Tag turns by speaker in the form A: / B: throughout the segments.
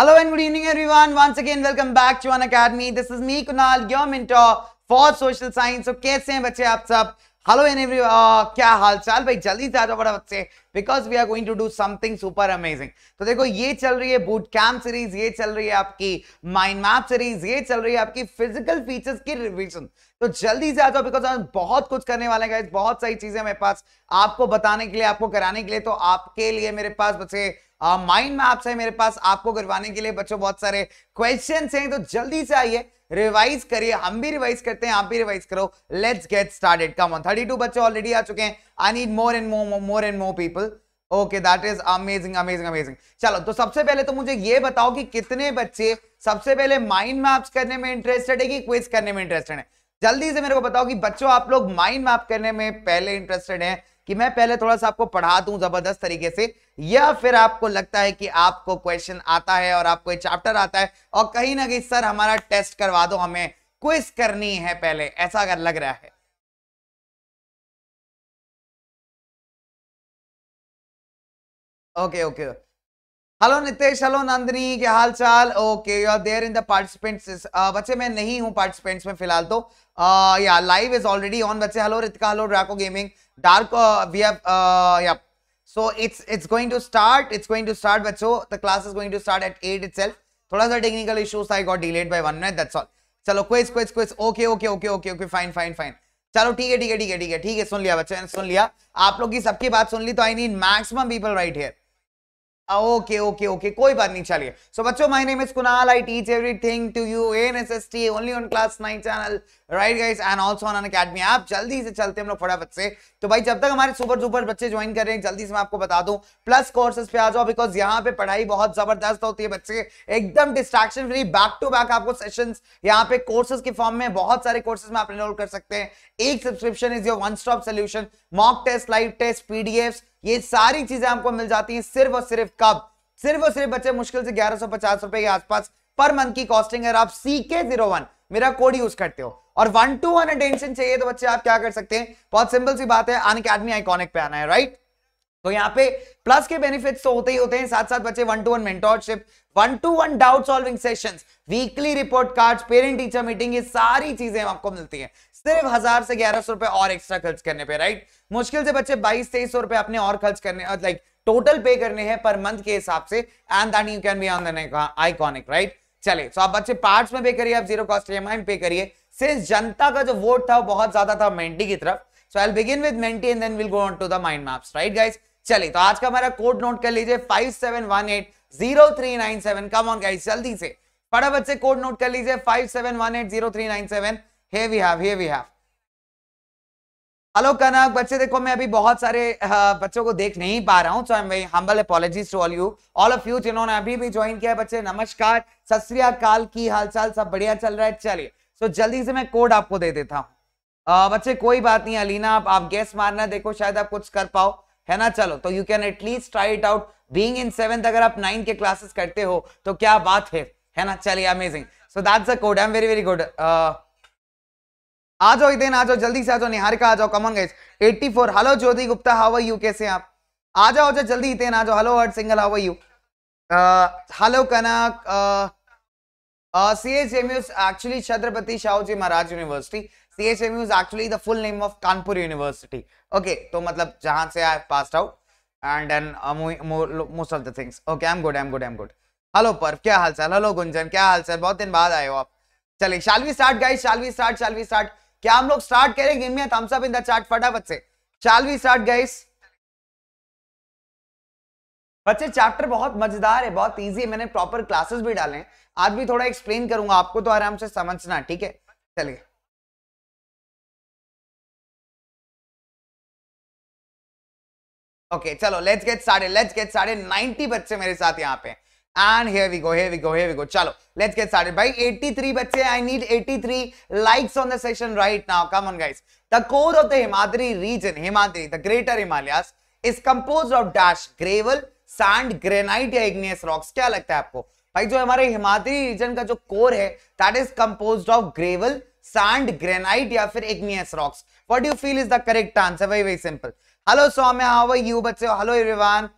A: Hello and good evening everyone. Once again, welcome back to One Academy. This is me, Kunal, your mentor for social science. So, कैसे हैं बच्चे आप सब hello an every क्या हाल चाल भाई जल्दी से आ जाओ बड़ा बच्चे because we are going to do something super amazing तो देखो ये चल रही है बूट कैम्प सीरीज ये चल रही है आपकी माइंड मैप सीरीज ये चल रही है आपकी फिजिकल फीचर्स की रिविजन तो जल्दी से आ जाओ बिकॉज हम बहुत कुछ करने वाले हैं बहुत सारी चीजें मेरे पास आपको बताने के लिए आपको कराने के लिए तो आपके लिए मेरे पास बच्चे माइंड मैप्स है मेरे पास आपको करवाने के लिए बच्चों बहुत सारे क्वेश्चन हैं तो जल्दी से आइए रिवाइज करिए हम भी रिवाइज करते हैं आप भी रिवाइज करो let's get started come on thirty two बच्चे ऑलरेडी आ चुके हैं I need more and more more and more people okay that is amazing amazing amazing चलो तो सबसे पहले तो मुझे ये बताओ कि कितने बच्चे सबसे पहले माइंड मैप्स करने में इंटरेस्टेड है कि क्विज करने में इंटरेस्टेड है जल्दी से मेरे को बताओ कि बच्चों आप लोग माइंड मैप करने में पहले इंटरेस्टेड हैं कि मैं पहले थोड़ा सा आपको पढ़ा दूं जबरदस्त तरीके से या फिर आपको लगता है कि आपको क्वेश्चन आता है और आपको चैप्टर आता है और कहीं ना कहीं सर हमारा टेस्ट करवा दो हमें क्विज
B: करनी है पहले ऐसा अगर लग रहा है
C: okay okay hello Nitesh hello Nandini क्या हाल चाल okay you are there in the participants बच्चे मैं नहीं हूं पार्टिसिपेंट्स
A: में फिलहाल तो या लाइव इज ऑलरेडी ऑन बच्चे hello Ritika hello Draco gaming dark uh, we have uh, yeah so it's it's going to start it's going to start but so the class is going to start at 8 itself thoda sa technical issues i got delayed by 1 minute that's all चलो quiz quiz quiz okay okay okay okay okay fine fine fine चलो ठीक है ठीक है ठीक है ठीक है ठीक है सुन लिया बच्चों सुन लिया आप लोग की सबकी बात सुन ली तो I need maximum people right here okay okay okay कोई बात नहीं चलिए सो बच्चों my name is Kunal I teach everything to you NSST T only on class nine channel right guys and also on academy आप जल्दी से चलते हम लोग फटाफट से तो भाई जब तक हमारे सुपर सुपर बच्चे ज्वाइन कर रहे हैं जल्दी से मैं आपको बता दूं प्लस कोर्सेज पे आ जाओ बिकॉज यहाँ पे पढ़ाई बहुत जबरदस्त होती है बच्चे एकदम distraction free back to back आपको सेशन यहाँ पे कोर्सेज के फॉर्म में बहुत सारे कोर्सेज में आप इनरोल कर सकते हैं एक subscription is your one stop solution mock test live test PDF ये सारी चीजें आपको मिल जाती हैं सिर्फ और सिर्फ कब सिर्फ और सिर्फ बच्चे मुश्किल से ग्यारह सौ पचास रुपए के आसपास पर मंथ की कॉस्टिंग है आप सीके जीरो वन मेरा कोड यूज करते हो और वन टू वन अटेंशन चाहिए तो बच्चे आप क्या कर सकते हैं बहुत सिंपल सी बात है अन अकेडमी आइकॉनिक पे आना है राइट तो यहाँ पे प्लस के बेनिफिट्स तो होते ही होते हैं साथ साथ बच्चे one to one mentorship one to one doubt solving sessions weekly report cards parent teacher meeting ये सारी चीजें आपको मिलती हैं सिर्फ हजार से ग्यारह सौ रुपए और एक्स्ट्रा खर्च करने पे राइट मुश्किल से बच्चे बाईस तेईस सौ रुपए अपने और खर्च करने लाइक टोटल पे करने हैं पर मंथ के हिसाब से and that you can be on the iconic right चले सो आप बच्चे पार्ट्स में पे करिए आप जीरो कॉस्ट ई पे करिए सिंस जनता का जो वोट था वो बहुत ज्यादा था मेंटी की तरफ so I begin with Menti and then will go on to the mind maps right guys चलिए तो आज का हमारा कोड नोट कर लीजिए five seven one eight zero three nine seven come on guys जल्दी से फटाफट से कोड नोट कर लीजिए five seven one eight zero hey we have hey we have hello Kanak बच्चे देखो मैं अभी बहुत सारे बच्चों को देख नहीं पा रहा हूँ so I am humble apologies to all you all of you जिन्होंने अभी भी ज्वाइन किया है बच्चे नमस्कार सत श्री की हालचाल सब बढ़िया चल रहा है चलिए सो जल्दी से मैं कोड आपको दे देता हूँ बच्चे कोई बात नहीं अलीना आप आप गैस मारना देखो शायद आप कुछ कर पाओ है ना चलो तो you can at least try it out being in seven अगर आप नाइन के क्लासेस करते हो तो क्या बात है है ना चलिए amazing so that's a code I am very very good आ जाओ इधर आ जाओ जल्दी से आ जाओ निहारिका आ जाओ come on guys 84 hello Jyoti Gupta how are you कैसे आप आ जाओ जल्दी इतने आ जाओ hello Hurt Single how are you hello Kanak CHMU actually Chhatrapati Shahuji Maharaj University CHMU is actually the full name of Kanpur University okay तो मतलब जहां से I pass out and most of the things okay I am good I am good I am good hello पर क्या हाल चाल hello Gunjan क्या हाल चाल बहुत दिन बाद आए हो आप चलिए Shalvi start guys Shalvi start Shalvi start क्या हम लोग स्टार्ट करेंगे गेम में thumbs up in the chat फटाफट से शालवी स्टार्ट गाइस बच्चे चैप्टर बहुत मजेदार है बहुत इजी है
C: मैंने प्रॉपर क्लासेस भी डाले हैं आज भी थोड़ा एक्सप्लेन करूंगा आपको तो आराम से समझना ठीक है चलिए
B: ओके चलो लेट्स गेट साढ़े लेट्स गेट साढ़े नाइनटी बच्चे मेरे साथ यहाँ पे
A: and here we go here we go here we go चलो लेट्स गेट स्टार्टेड भाई 83 बच्चे I need 83 likes on the session right now come on guys the core of the Himadri region Himadri the greater Himalayas is composed of dash gravel sand granite या igneous rocks क्या लगता है आपको भाई जो हमारे हिमाद्री रीजन का जो कोर है that is compose of gravel sand granite या फिर igneous rocks what do feel is the correct answer very very simple hello Som how are you बच्चे hello everyone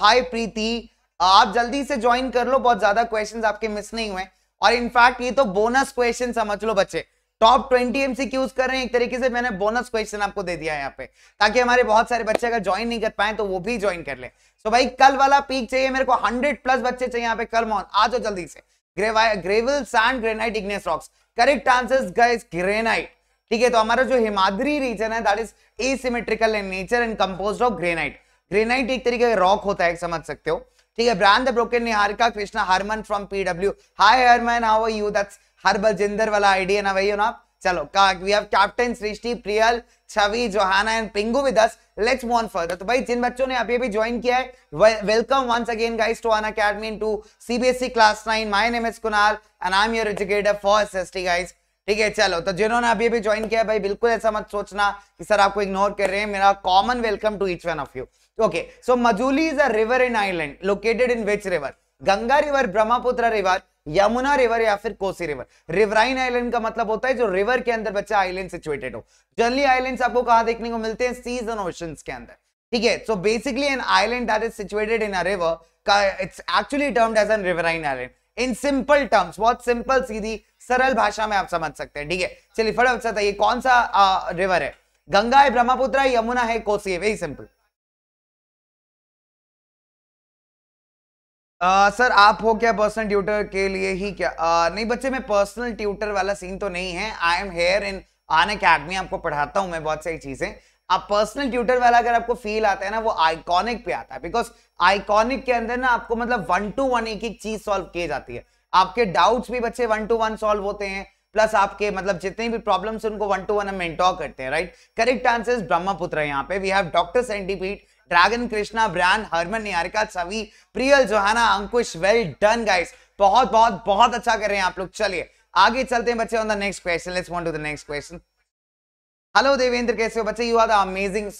A: hi Preeti uh, आप जल्दी से ज्वाइन कर लो बहुत ज्यादा क्वेश्चंस आपके मिस नहीं हुए और इनफैक्ट ये तो बोनस क्वेश्चन समझ लो बच्चे टॉप ट्वेंटी एमसीक्यूज कर रहे हैं एक तरीके से मैंने बोनस क्वेश्चन आपको दे दिया है यहाँ पे ताकि हमारे बहुत सारे बच्चे अगर ज्वाइन नहीं कर पाए तो वो भी ज्वाइन कर ले तो भाई कल वाला पीक चाहिए मेरे को हंड्रेड प्लस बच्चे चाहिए यहाँ पे कल मॉन आ जाओ जल्दी से gravel sand granite igneous rocks correct answer guys granite ठीक है तो हमारा जो हिमाद्री रीजन है that is asymmetrical in nature and compose of granite granite एक तरीके का रॉक होता है समझ सकते हो ठीक है brand the broken Niharika Krishna Harman from PW hi Harman how are you that's Harbaljinder वाला आईडी है ना भाई हो ना चलो we have captain Srishti Priyal Chhavi Johanna and Pingu with us let's move on further तो भाई जिन बच्चों ने अभी अभी ज्वाइन किया है welcome once again guys to Unacademy to CBSE class nine my name is Kunal and I am your educator for SST guys ठीक है चलो तो जिन्होंने अभी अभी ज्वाइन किया है भाई बिल्कुल ऐसा मत सोचना कि सर आपको इग्नोर कर रहे हैं मेरा common welcome to each one of you okay so Majuli is a river in island located in which river Ganga river Brahmaputra river Yamuna river या फिर कोसी रिवर रिवराइन आइलैंड का मतलब होता है जो रिवर के अंदर बच्चा आइलैंड सिचुएटेड हो जनरली आइलैंड आपको कहा देखने को मिलते हैं सीज एंड ओशन के अंदर ठीक है so basically an island that is situated in a river it's actually termed as an riverine island in simple terms बहुत सिंपल सीधी सरल भाषा में आप समझ सकते
C: हैं ठीक है चलिए फटाफट बताइए कौन सा रिवर है गंगा है ब्रह्मपुत्र है यमुना है कोसी है वेरी सिंपल सर uh, आप हो क्या पर्सनल ट्यूटर के लिए ही क्या uh, नहीं बच्चे मैं पर्सनल ट्यूटर वाला सीन तो नहीं
A: है आई एम हेयर इन आन अकेडमी आपको पढ़ाता हूं मैं बहुत सारी चीजें आप पर्सनल ट्यूटर वाला अगर आपको फील आता है ना वो आइकॉनिक पे आता है बिकॉज आइकॉनिक के अंदर ना आपको मतलब वन टू वन एक एक चीज सॉल्व की जाती है आपके डाउट्स भी बच्चे वन टू वन सॉल्व होते हैं प्लस आपके मतलब जितने भी प्रॉब्लम्स उनको वन टू वन हम मेंटॉक करते हैं राइट करेक्ट आंसर ब्रह्मपुत्र यहाँ पे we have doctor centipede dragon Krishna brand Harman Niharika Savi Priyal Johanna Ankush well done guys बहुत बहुत बहुत अच्छा कर रहे हैं आप लोग चलिए आगे चलते हैं बच्चे on the next question let's want to the next question hello Devendra कैसे हो बच्चे you are the amazing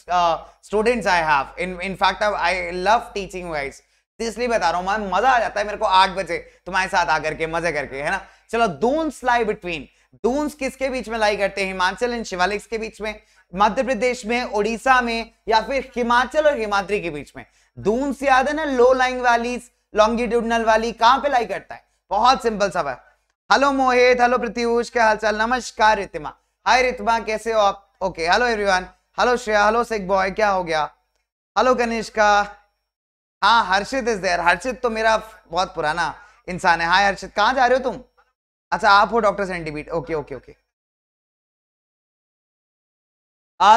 A: students I have in in fact I love teaching guys इसलिए बता रहा हूं मजा आ जाता है मेरे को आठ बजे तुम्हारे साथ आकर के मजे करके है ना चलो दोन्स लाई बिटवीन डून्स किसके बीच में लाई करते हैं हिमाचल एंड शिवालिक्स के बीच में मध्य प्रदेश में ओडिशा में या फिर हिमाचल और हिमाद्री के बीच में दून से याद है ना लो लाइन वाली लॉन्गिट्यूडनल वाली कहां पे लाई करता है बहुत सिंपल सब है हेलो मोहित हेलो प्रत्यूष क्या हाल चाल नमस्कार रितिमा हाय रितिमा कैसे हो आप okay hello everyone hello Shreya hello Sikh boy क्या हो गया हेलो कनिष्का हाँ हर्षित इज देयर हर्षित तो मेरा
C: बहुत पुराना इंसान है हाय हर्षित कहाँ जा रहे हो तुम अच्छा आप हो doctor centipede okay okay okay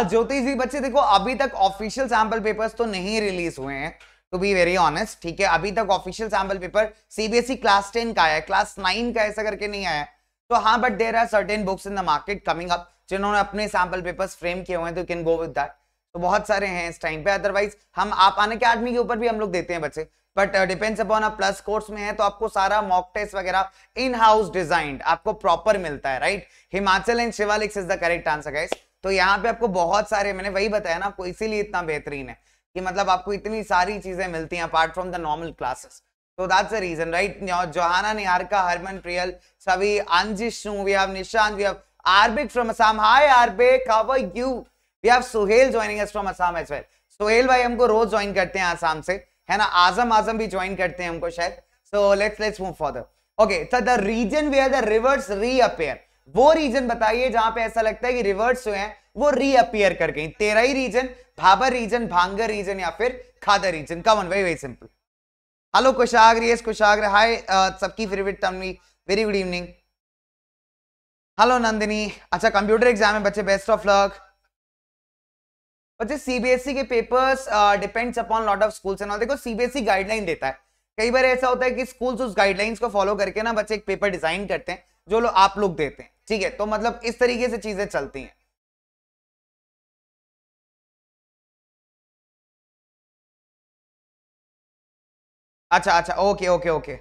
C: Jyoti ji बच्चे देखो अभी तक
A: ऑफिशियल सैंपल पेपर्स तो नहीं रिलीज हुए हैं टू बी वेरी ऑनेस्ट ठीक है अभी तक official sample paper CBSE class ten का है क्लास नाइन का ऐसा करके नहीं आया तो हाँ but there are certain books in the market coming up जिन्होंने अपने सैंपल पेपर्स फ्रेम किए हुए हैं तो कैन गो विद दैट तो बहुत सारे हैं इस टाइम पे अदरवाइज हम आप आने के आदमी के ऊपर भी हम लोग देते हैं बच्चे but depends upon a plus course में है तो आपको सारा मॉक टेस्ट वगैरह इन हाउस डिजाइंड आपको प्रॉपर मिलता है right Himachal and Shivaliks is the correct answer guys तो यहाँ पे आपको बहुत सारे मैंने वही बताया ना आपको इसीलिए इतना बेहतरीन है कि मतलब आपको इतनी सारी चीजें मिलती हैं apart from the normal classes तो that's a reason right Johanna Niharika Harman Priyal सभी Anjishu we have Nishant we have Arbik from Assam. Hi Arbik, how are you? We have Suhail joining us from Assam as well. Suhail भाई हमको रोज join करते हैं आसाम से है ना आजम आजम भी ज्वाइन करते हैं हमको शायद so let's let's move further okay the region where the rivers reappear वो रीजन बताइए जहां पे ऐसा लगता है कि रिवर्स जो है वो रीअपियर कर गई ही region Bhabar region Bhangar region या फिर Khadar region come on very very simple hello Kushagra yes Kushagra hi uh, सबकी favourite Tamni very good evening hello Nandini अच्छा कंप्यूटर एग्जाम है बच्चे बेस्ट ऑफ लक बच्चे सीबीएसई e के papers depends upon lot of schools and all देखो CBSE guideline e देता है कई बार ऐसा होता है कि
C: स्कूल्स उस गाइडलाइंस को फॉलो करके ना बच्चे एक पेपर डिजाइन करते हैं जो लो आप लोग देते हैं ठीक है तो मतलब इस तरीके से चीजें चलती हैं
B: अच्छा अच्छा okay okay okay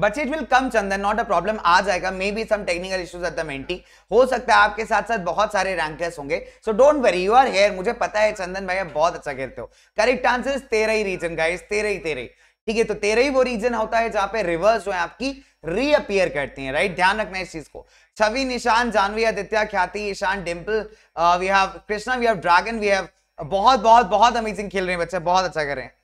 B: but it will come Chandan not a problem आ जाएगा maybe some technical
A: issues at the Menti हो सकता है आपके साथ साथ बहुत सारे रैंकर्स होंगे so don't worry you are here मुझे पता है चंदन भाई आप बहुत अच्छा खेलते हो करेक्ट आंसर तेरह ही रीजन गाइस तेरह ही तेरह ठीक है तो तेरह ही वो रीजन होता है जहां पे रिवर्स जो है आपकी रीअपियर करती है राइट ध्यान रखना इस चीज को छवि निशान Janvi Aditya Khyati Ishan Dimple we have Krishna we have dragon we
C: have बहुत बहुत बहुत अमेजिंग खेल रहे हैं बच्चे बहुत अच्छा कर रहे हैं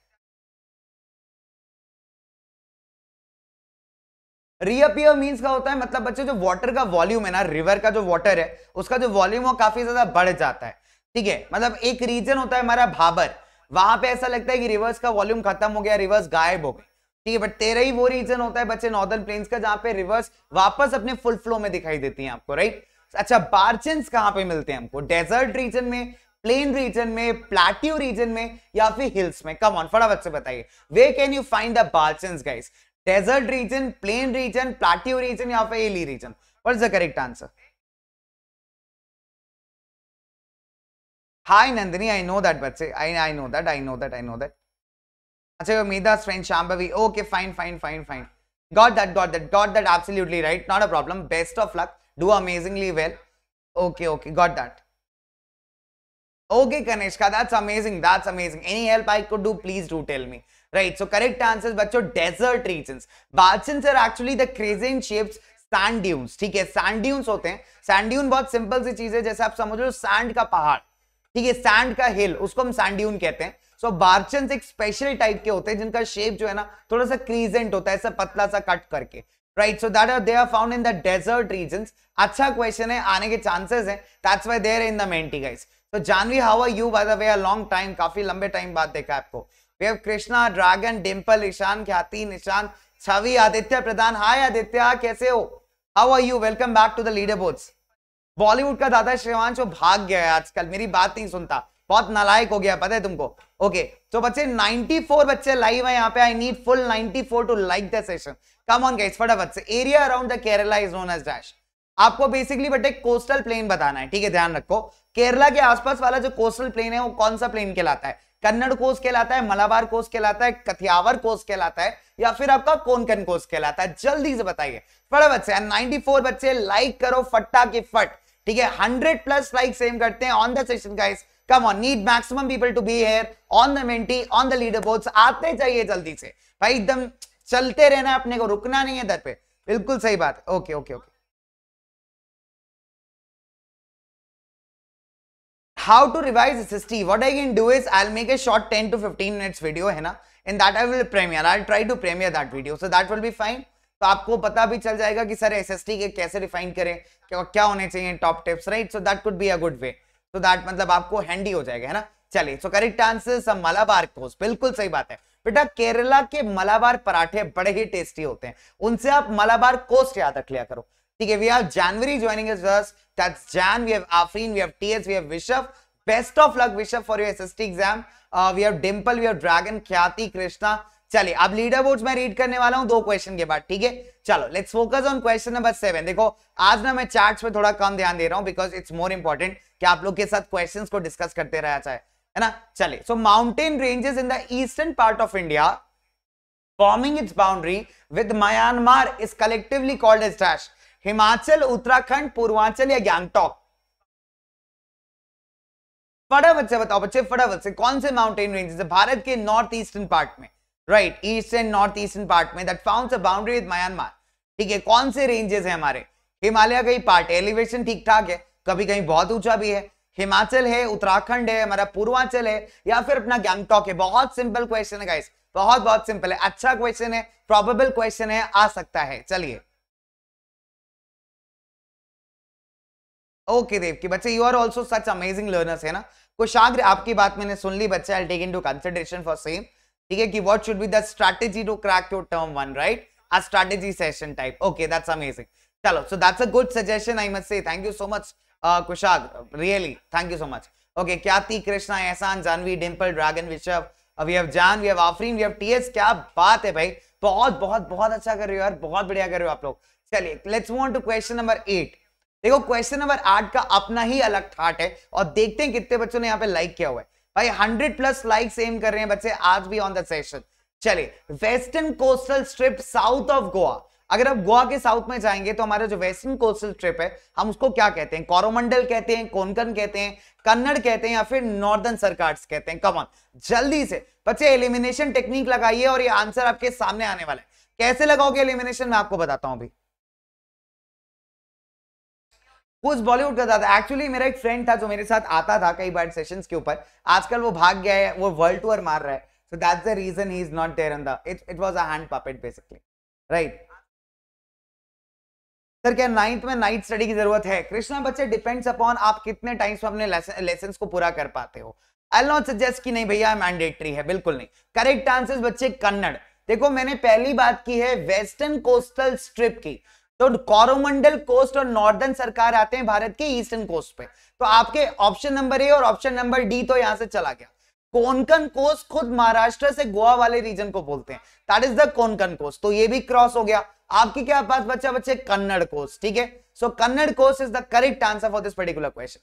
C: रीअपियर मीन्स का होता है मतलब बच्चे जो वाटर का
A: वॉल्यूम है ना रिवर का जो वाटर है उसका जो वॉल्यूम वो काफी ज्यादा बढ़ जाता है ठीक है मतलब एक रीजन होता है हमारा भाबर वहां पे ऐसा लगता है कि रिवर्स का वॉल्यूम खत्म हो गया रिवर्स गायब हो गया ठीक है बट तेरा ही वो रीजन होता है बच्चे नॉर्दर्न प्लेन्स का जहां पे रिवर्स वापस अपने फुल फ्लो में दिखाई देती है आपको राइट अच्छा बार्चेंस कहां पे मिलते हैं हमको डेजर्ट रीजन में प्लेन रीजन में प्लाट्यू रीजन में या फिर हिल्स में कम ऑन फटाफट से बताइए where can you find the
C: barchans guys desert region plain region plateau region या फिर hilly region what is the correct answer hi Nandini I know that but I know that I know that I know that अच्छा मीदा friend Shambhavi
A: okay fine fine fine fine got that got that got that absolutely right not a problem best of luck do amazingly well okay okay got that okay Kanishka that's amazing that's amazing any help I could do please do tell me right so correct answer बच्चों desert region barchans are actually the crescent shapes sand dunes ठीक है sand dunes होते हैं sand dune बहुत simple सी चीज है जैसे आप समझ लो सैंड का पहाड़ ठीक है सैंड का हिल उसको हम सैंड्यून कहते हैं सो बार्चन एक स्पेशल टाइप के होते हैं जिनका शेप जो है ना थोड़ा सा क्रीजेंट होता है ऐसा पतला सा कट करके right so that are they are found in the desert region अच्छा क्वेश्चन है आने के चांसेस है that's why there in the Menti guys तो Janvi how are you by the way a long time काफी लंबे टाइम बाद देखा आपको वे कृष्णा ड्रैगन डिंपल ईशान ख्याति निशान छवि आदित्य प्रधान हाय आदित्य कैसे हो how are you welcome back to the leaderboards Bollywood का दादा श्रीवांश भाग गया है आजकल मेरी बात नहीं सुनता बहुत नालायक हो गया पता है तुमको ओके तो बच्चे 94 बच्चे लाइव हैं यहाँ पे I need full 94 to like the session come on guys फटाफट से area around the Kerala is known as dash आपको बेसिकली बेटे कोस्टल प्लेन बताना है ठीक है ध्यान रखो केरला के आसपास वाला जो कोस्टल प्लेन है वो कौन सा प्लेन कहलाता है कन्नड़ कोस कहलाता है मलाबार कोस कहलाता है कथियावर कोस कहलाता है या फिर आपका कोनकन कोस कहलाता है जल्दी से बताइए फटाफट से नाइनटी बच्चे लाइक करो फट्टा की फट ठीक है हंड्रेड प्लस लाइक सेम करते हैं on the session guys come on need maximum people to be here on the Menti on the leaderboard आते जाइए जल्दी से भाई
C: एकदम चलते रहना अपने को रुकना नहीं है दर पे बिल्कुल सही बात है okay okay okay how to revise SST. What I can do is I'll make a short 10 to 15 minutes video है ना and that I will premiere. I'll try
A: to premiere that video. So that will be fine. तो आपको पता भी चल जाएगा कि sir S के कैसे रिफाइन करें क्या होने चाहिए top tips right so that could be a good way so that मतलब आपको हैंडी हो जाएगा है ना चलिए so correct answer Malabar coast बिल्कुल सही बात है बेटा केरला के मलाबार पराठे बड़े ही टेस्टी होते हैं उनसे आप मलाबार कोस्ट याद रख लिया करो ठीक है we have January joining us that's Jain we have Afreen we have TS we have Vishav best of luck wisha for your SST exam we have Dimple we have dragon Khyati Krishna चलिए अब लीडर बोर्ड में रीड करने वाला हूं दो क्वेश्चन के बाद ठीक है चलो let's focus on question number seven देखो आज ना मैं चार्ट पे थोड़ा कम ध्यान दे रहा हूं बिकॉज इट्स मोर इंपॉर्टेंट कि आप लोग के साथ क्वेश्चन को डिस्कस करते रहना चाहे है ना चलिए so mountain ranges in the eastern part of India forming its boundary with Myanmar is collectively called as dash Himachal Uttarakhand Purvanchal या गैंगटॉक फटाफट से बताओ बच्चे फटाफट से कौन से माउंटेन रेंजेस है भारत के नॉर्थ ईस्टर्न पार्ट में right east and north eastern part में that found a boundary with Myanmar ठीक है कौन से रेंजेस है हमारे हिमालय का ही पार्ट एलिवेशन ठीक ठाक है कभी कहीं बहुत ऊंचा भी है हिमाचल है उत्तराखंड है हमारा पूर्वांचल है या फिर अपना गैंगटॉक है बहुत सिंपल क्वेश्चन है गाइस बहुत बहुत सिंपल है अच्छा
C: क्वेश्चन है प्रॉबेबल क्वेश्चन है आ सकता है चलिए ओके देव की बच्चे you are also such amazing learners है ना कुशाग्र
A: आपकी बात मैंने सुन ली बच्चे I take in to consideration for same ठीक है कि what should be the strategy to crack your term one right a strategy session type okay that's amazing चलो so that's a good suggestion I must say thank you so much Kushagra really thank you so much okay Khyati Krishna एहसान Janvi Dimple dragon Vishav we have Jaan we have Afreen we have TS क्या बात है भाई बहुत बहुत बहुत अच्छा कर रहे हो यार बहुत बढ़िया कर रहे हो आप लोग चलिए let's move on to question number 8 देखो क्वेश्चन नंबर आठ का अपना ही अलग थॉट है और देखते हैं कितने बच्चों ने यहाँ पे लाइक किया हुआ है भाई हंड्रेड प्लस लाइक सेम कर रहे हैं बच्चे आज भी ऑन द सेशन चलिए western coastal strip south of Goa अगर आप गोवा के साउथ में जाएंगे तो हमारा जो वेस्टर्न कोस्टल स्ट्रिप है हम उसको क्या कहते हैं कोरोमंडल कहते हैं कोनकन कहते हैं कन्नड़ कहते हैं या फिर नॉर्दर्न सरकार्स कहते हैं कमॉन जल्दी से बच्चे एलिमिनेशन टेक्निक लगाइए और ये आंसर आपके सामने आने वाला है कैसे लगाओगे एलिमिनेशन मैं आपको बताता हूं अभी उस बॉलीवुड का था एक्चुअली मेरा एक फ्रेंड था जो मेरे साथ आता था कई बार सेशन के ऊपर आजकल वो भाग गया है वो वर्ल्ड टूर मार रहा है so that the region he is not there on the it it was a puppet basically right sir क्या नाइन्थ में नाइट स्टडी की जरूरत है कृष्णा बच्चे डिपेंड्स अपॉन आप कितने टाइम्स में अपने लेसन को पूरा कर पाते हो आई नॉट सजेस्ट कि नहीं भैया मैंडेटरी है बिल्कुल नहीं करेक्ट आंसर बच्चे कन्नड़ देखो मैंने पहली बात की है वेस्टर्न कोस्टल स्ट्रिप की तो कोरोमंडल कोस्ट और नॉर्दर्न सरकार आते हैं भारत के ईस्टर्न कोस्ट पे तो आपके ऑप्शन नंबर ए और ऑप्शन नंबर डी तो यहां से चला गया कोनकन कोस्ट खुद महाराष्ट्र से गोवा वाले रीजन को बोलते हैं that is the Konkan coast तो ये भी क्रॉस हो गया आपके क्या पास बच्चा बच्चे कन्नड़ कोस्ट ठीक है so Kannada coast is the correct answer for this particular question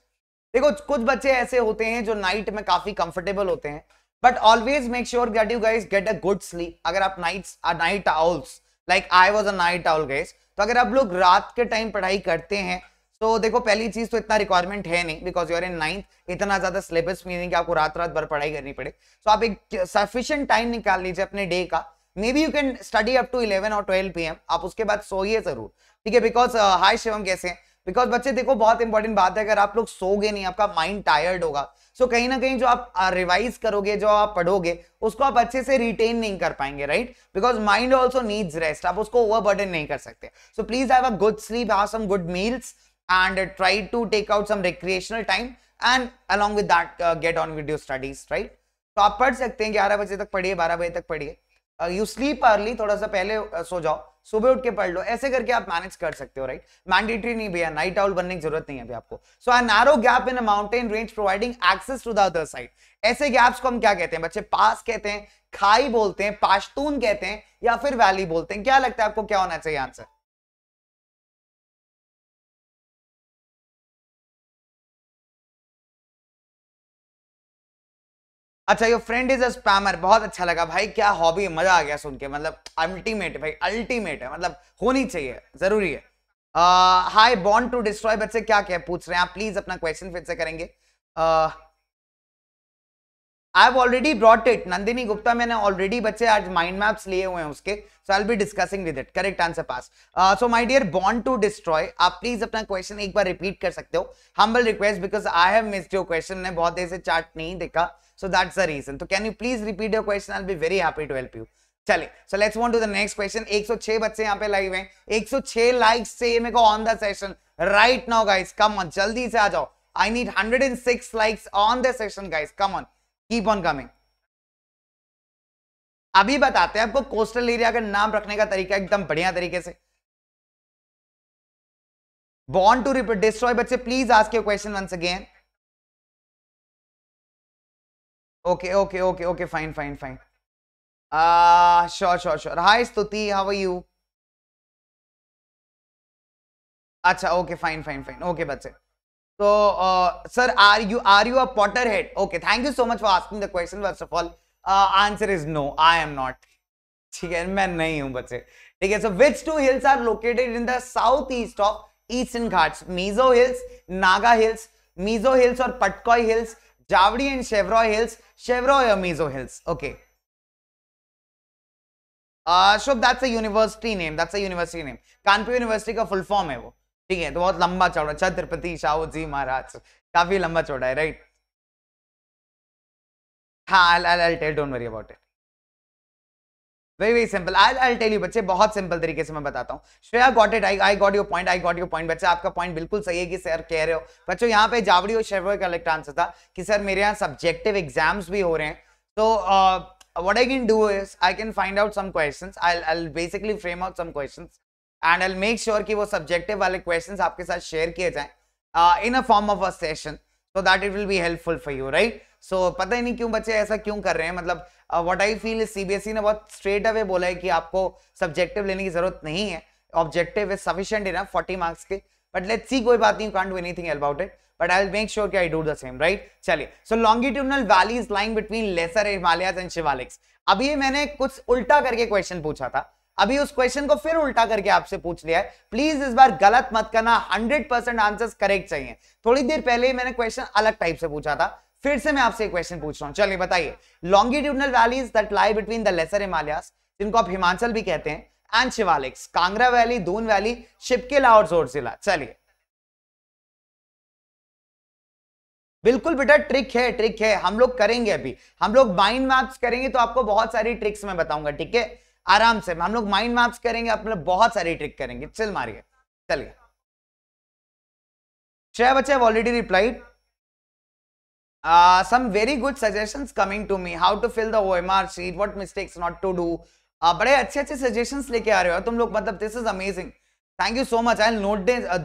A: देखो कुछ बच्चे ऐसे होते हैं जो नाइट में काफी कंफर्टेबल होते हैं but always make sure that you guys get a good sleep अगर आप nights night owls like I was a night owl guys तो अगर आप लोग रात के टाइम पढ़ाई करते हैं तो देखो पहली चीज तो इतना रिक्वायरमेंट है नहीं बिकॉज यूर इन नाइन्थ इतना ज्यादा सिलेबस भी नहीं कि आपको रात रात भर पढ़ाई करनी पड़े तो आप एक सफिशियंट टाइम निकाल लीजिए अपने डे का maybe you can study up to eleven और ट्वेल्व पी आप उसके बाद सोइए जरूर ठीक है बिकॉज हाई uh, शिवम कैसे हैं बिकॉज बच्चे देखो बहुत इंपॉर्टेंट बात है अगर आप लोग सोगे नहीं आपका माइंड टायर्ड होगा सो so, कहीं ना कहीं जो आप रिवाइज करोगे जो आप पढ़ोगे उसको आप अच्छे से रिटेन नहीं कर पाएंगे right because mind also needs rest आप उसको ओवरबर्डन नहीं कर सकते so please have a good sleep have some good meals and try to take out some recreational time and along with that uh, get on with तो आप पढ़ सकते हैं ग्यारह बजे तक पढ़िए बारह बजे तक पढ़िए यू स्लीप अर्ली थोड़ा सा पहले सो जाओ सुबह उठ के पढ़ लो ऐसे करके आप मैनेज कर सकते हो राइट मैंडेटरी नहीं भैया नाइट आउल बनने की जरूरत नहीं है अभी आपको so a narrow gap in mountain range providing access to the other side ऐसे गैप्स को हम क्या कहते हैं बच्चे पास कहते हैं खाई बोलते हैं पाश्तून कहते हैं
B: या फिर वैली बोलते हैं क्या लगता है आपको क्या होना चाहिए आंसर अच्छा your friend is a spammer बहुत अच्छा लगा भाई क्या हॉबी है मजा आ गया सुन के मतलब
A: अल्टीमेट भाई अल्टीमेट है मतलब होनी चाहिए जरूरी है हाई बॉन्ड टू डिस्ट्रॉय बच्चे क्या क्या पूछ रहे हैं आप प्लीज अपना क्वेश्चन फिर से करेंगे I have already brought it Nandini Gupta मैंने ऑलरेडी बच्चे आज माइंड मैप्स लिए हुए हैं उसके so I be discussing with it correct answer पास so my dear bond to destroy आप प्लीज अपना क्वेश्चन एक बार रिपीट कर सकते हो humble request because I have missed your question मैंने बहुत देर से चार्ट नहीं देखा So that's the reason. So can you please repeat your question? I'll be very happy to help you. चले so let's want to the next question 106 bachche yahan pe live hain 106 likes चाहिए मेरे को on the session right now guys come on jaldi se aa jao i need 106 likes on the session guys
C: come on keep on coming अभी बताते हैं आपको coastal area का नाम रखने का तरीका एकदम बढ़िया तरीके से बॉन्ड टू डिस्ट्रॉय बच्चे please ask your question once again okay okay okay okay fine fine fine sure sure sure hi Stuti how are you अच्छा okay fine fine fine okay बच्चे तो sir are you are you a potter head okay thank
A: you so much for asking the question first of all answer is no I am not ठीक है मैं नहीं हूं बच्चे ठीक है so which two hills are located in the south east of eastern Ghats Mizo hills Naga hills Mizo hills और Patkai hills Javadi and Shevaroy hills Shevaroy अमीजो hills okay Shubh that's a university name that's a university name Kanpur university का फुल फॉर्म है वो ठीक है तो बहुत
C: लंबा चौड़ा छत्रपति शाहू जी महाराज काफी लंबा चौड़ा है राइट हाँ I I tell don't worry about it very very simple
A: I I tell you बच्चे बहुत सिंपल तरीके से मैं बताता हूँ Shreya got it I I got your point I got your point बच्चे आपका पॉइंट बिल्कुल सही है कि सर कह रहे हो बच्चों यहाँ पे जावड़ी और शेरवर का कलेक्ट आंसर था कि सर मेरे यहाँ सब्जेक्टिव एग्जाम्स भी हो रहे हैं तो what I can do is I can find out some question I I basically frame out some question and I make sure कि वो सब्जेक्टिव वाले क्वेश्चन आपके साथ शेयर किए जाएं in a form of a session so that it will भी helpful for you right so पता ही नहीं क्यों बच्चे ऐसा क्यों कर रहे हैं मतलब व्हाट आई फील सीबीएसई ने बहुत स्ट्रेट अवे बोला है कि आपको सब्जेक्टिव लेने की जरूरत नहीं है objective is sufficient enough 40 marks के बट लेट्स सी कोई बात नहीं can't do anything about it but I'll make sure कि I do the same right चलिए, so so valley is lying between lesser Himalayas and Shivaliks अभी मैंने कुछ उल्टा करके क्वेश्चन पूछा था अभी उस क्वेश्चन को फिर उल्टा करके आपसे पूछ लिया है प्लीज इस बार गलत मत करना 100 आंसर्स करेक्ट चाहिए थोड़ी देर पहले मैंने क्वेश्चन अलग टाइप से पूछा था फिर से मैं आपसे क्वेश्चन पूछ रहा हूँ चलिए बताइए longitudinal valleys that lie between the lesser Himalayas जिनको आप हिमाचल
C: भी कहते हैं and Shivaliks Kangra valley Doon valley Shipkila और जोर जिला चलिए बिल्कुल बेटा ट्रिक है ट्रिक है हम लोग करेंगे अभी हम लोग माइंड मैप्स करेंगे तो आपको बहुत सारी ट्रिक्स मैं बताऊंगा ठीक है आराम से हम लोग माइंड मैप्स करेंगे आप लोग मतलब बहुत सारी ट्रिक करेंगे चल मारिए चलिए छह बच्चे already replied some very
A: good suggestion coming to me how to fill the omr sheet what mistakes not to do uh, बड़े अच्छे अच्छे सजेशंस लेके आ रहे हो तुम लोग मतलब this is amazing thank you so much I note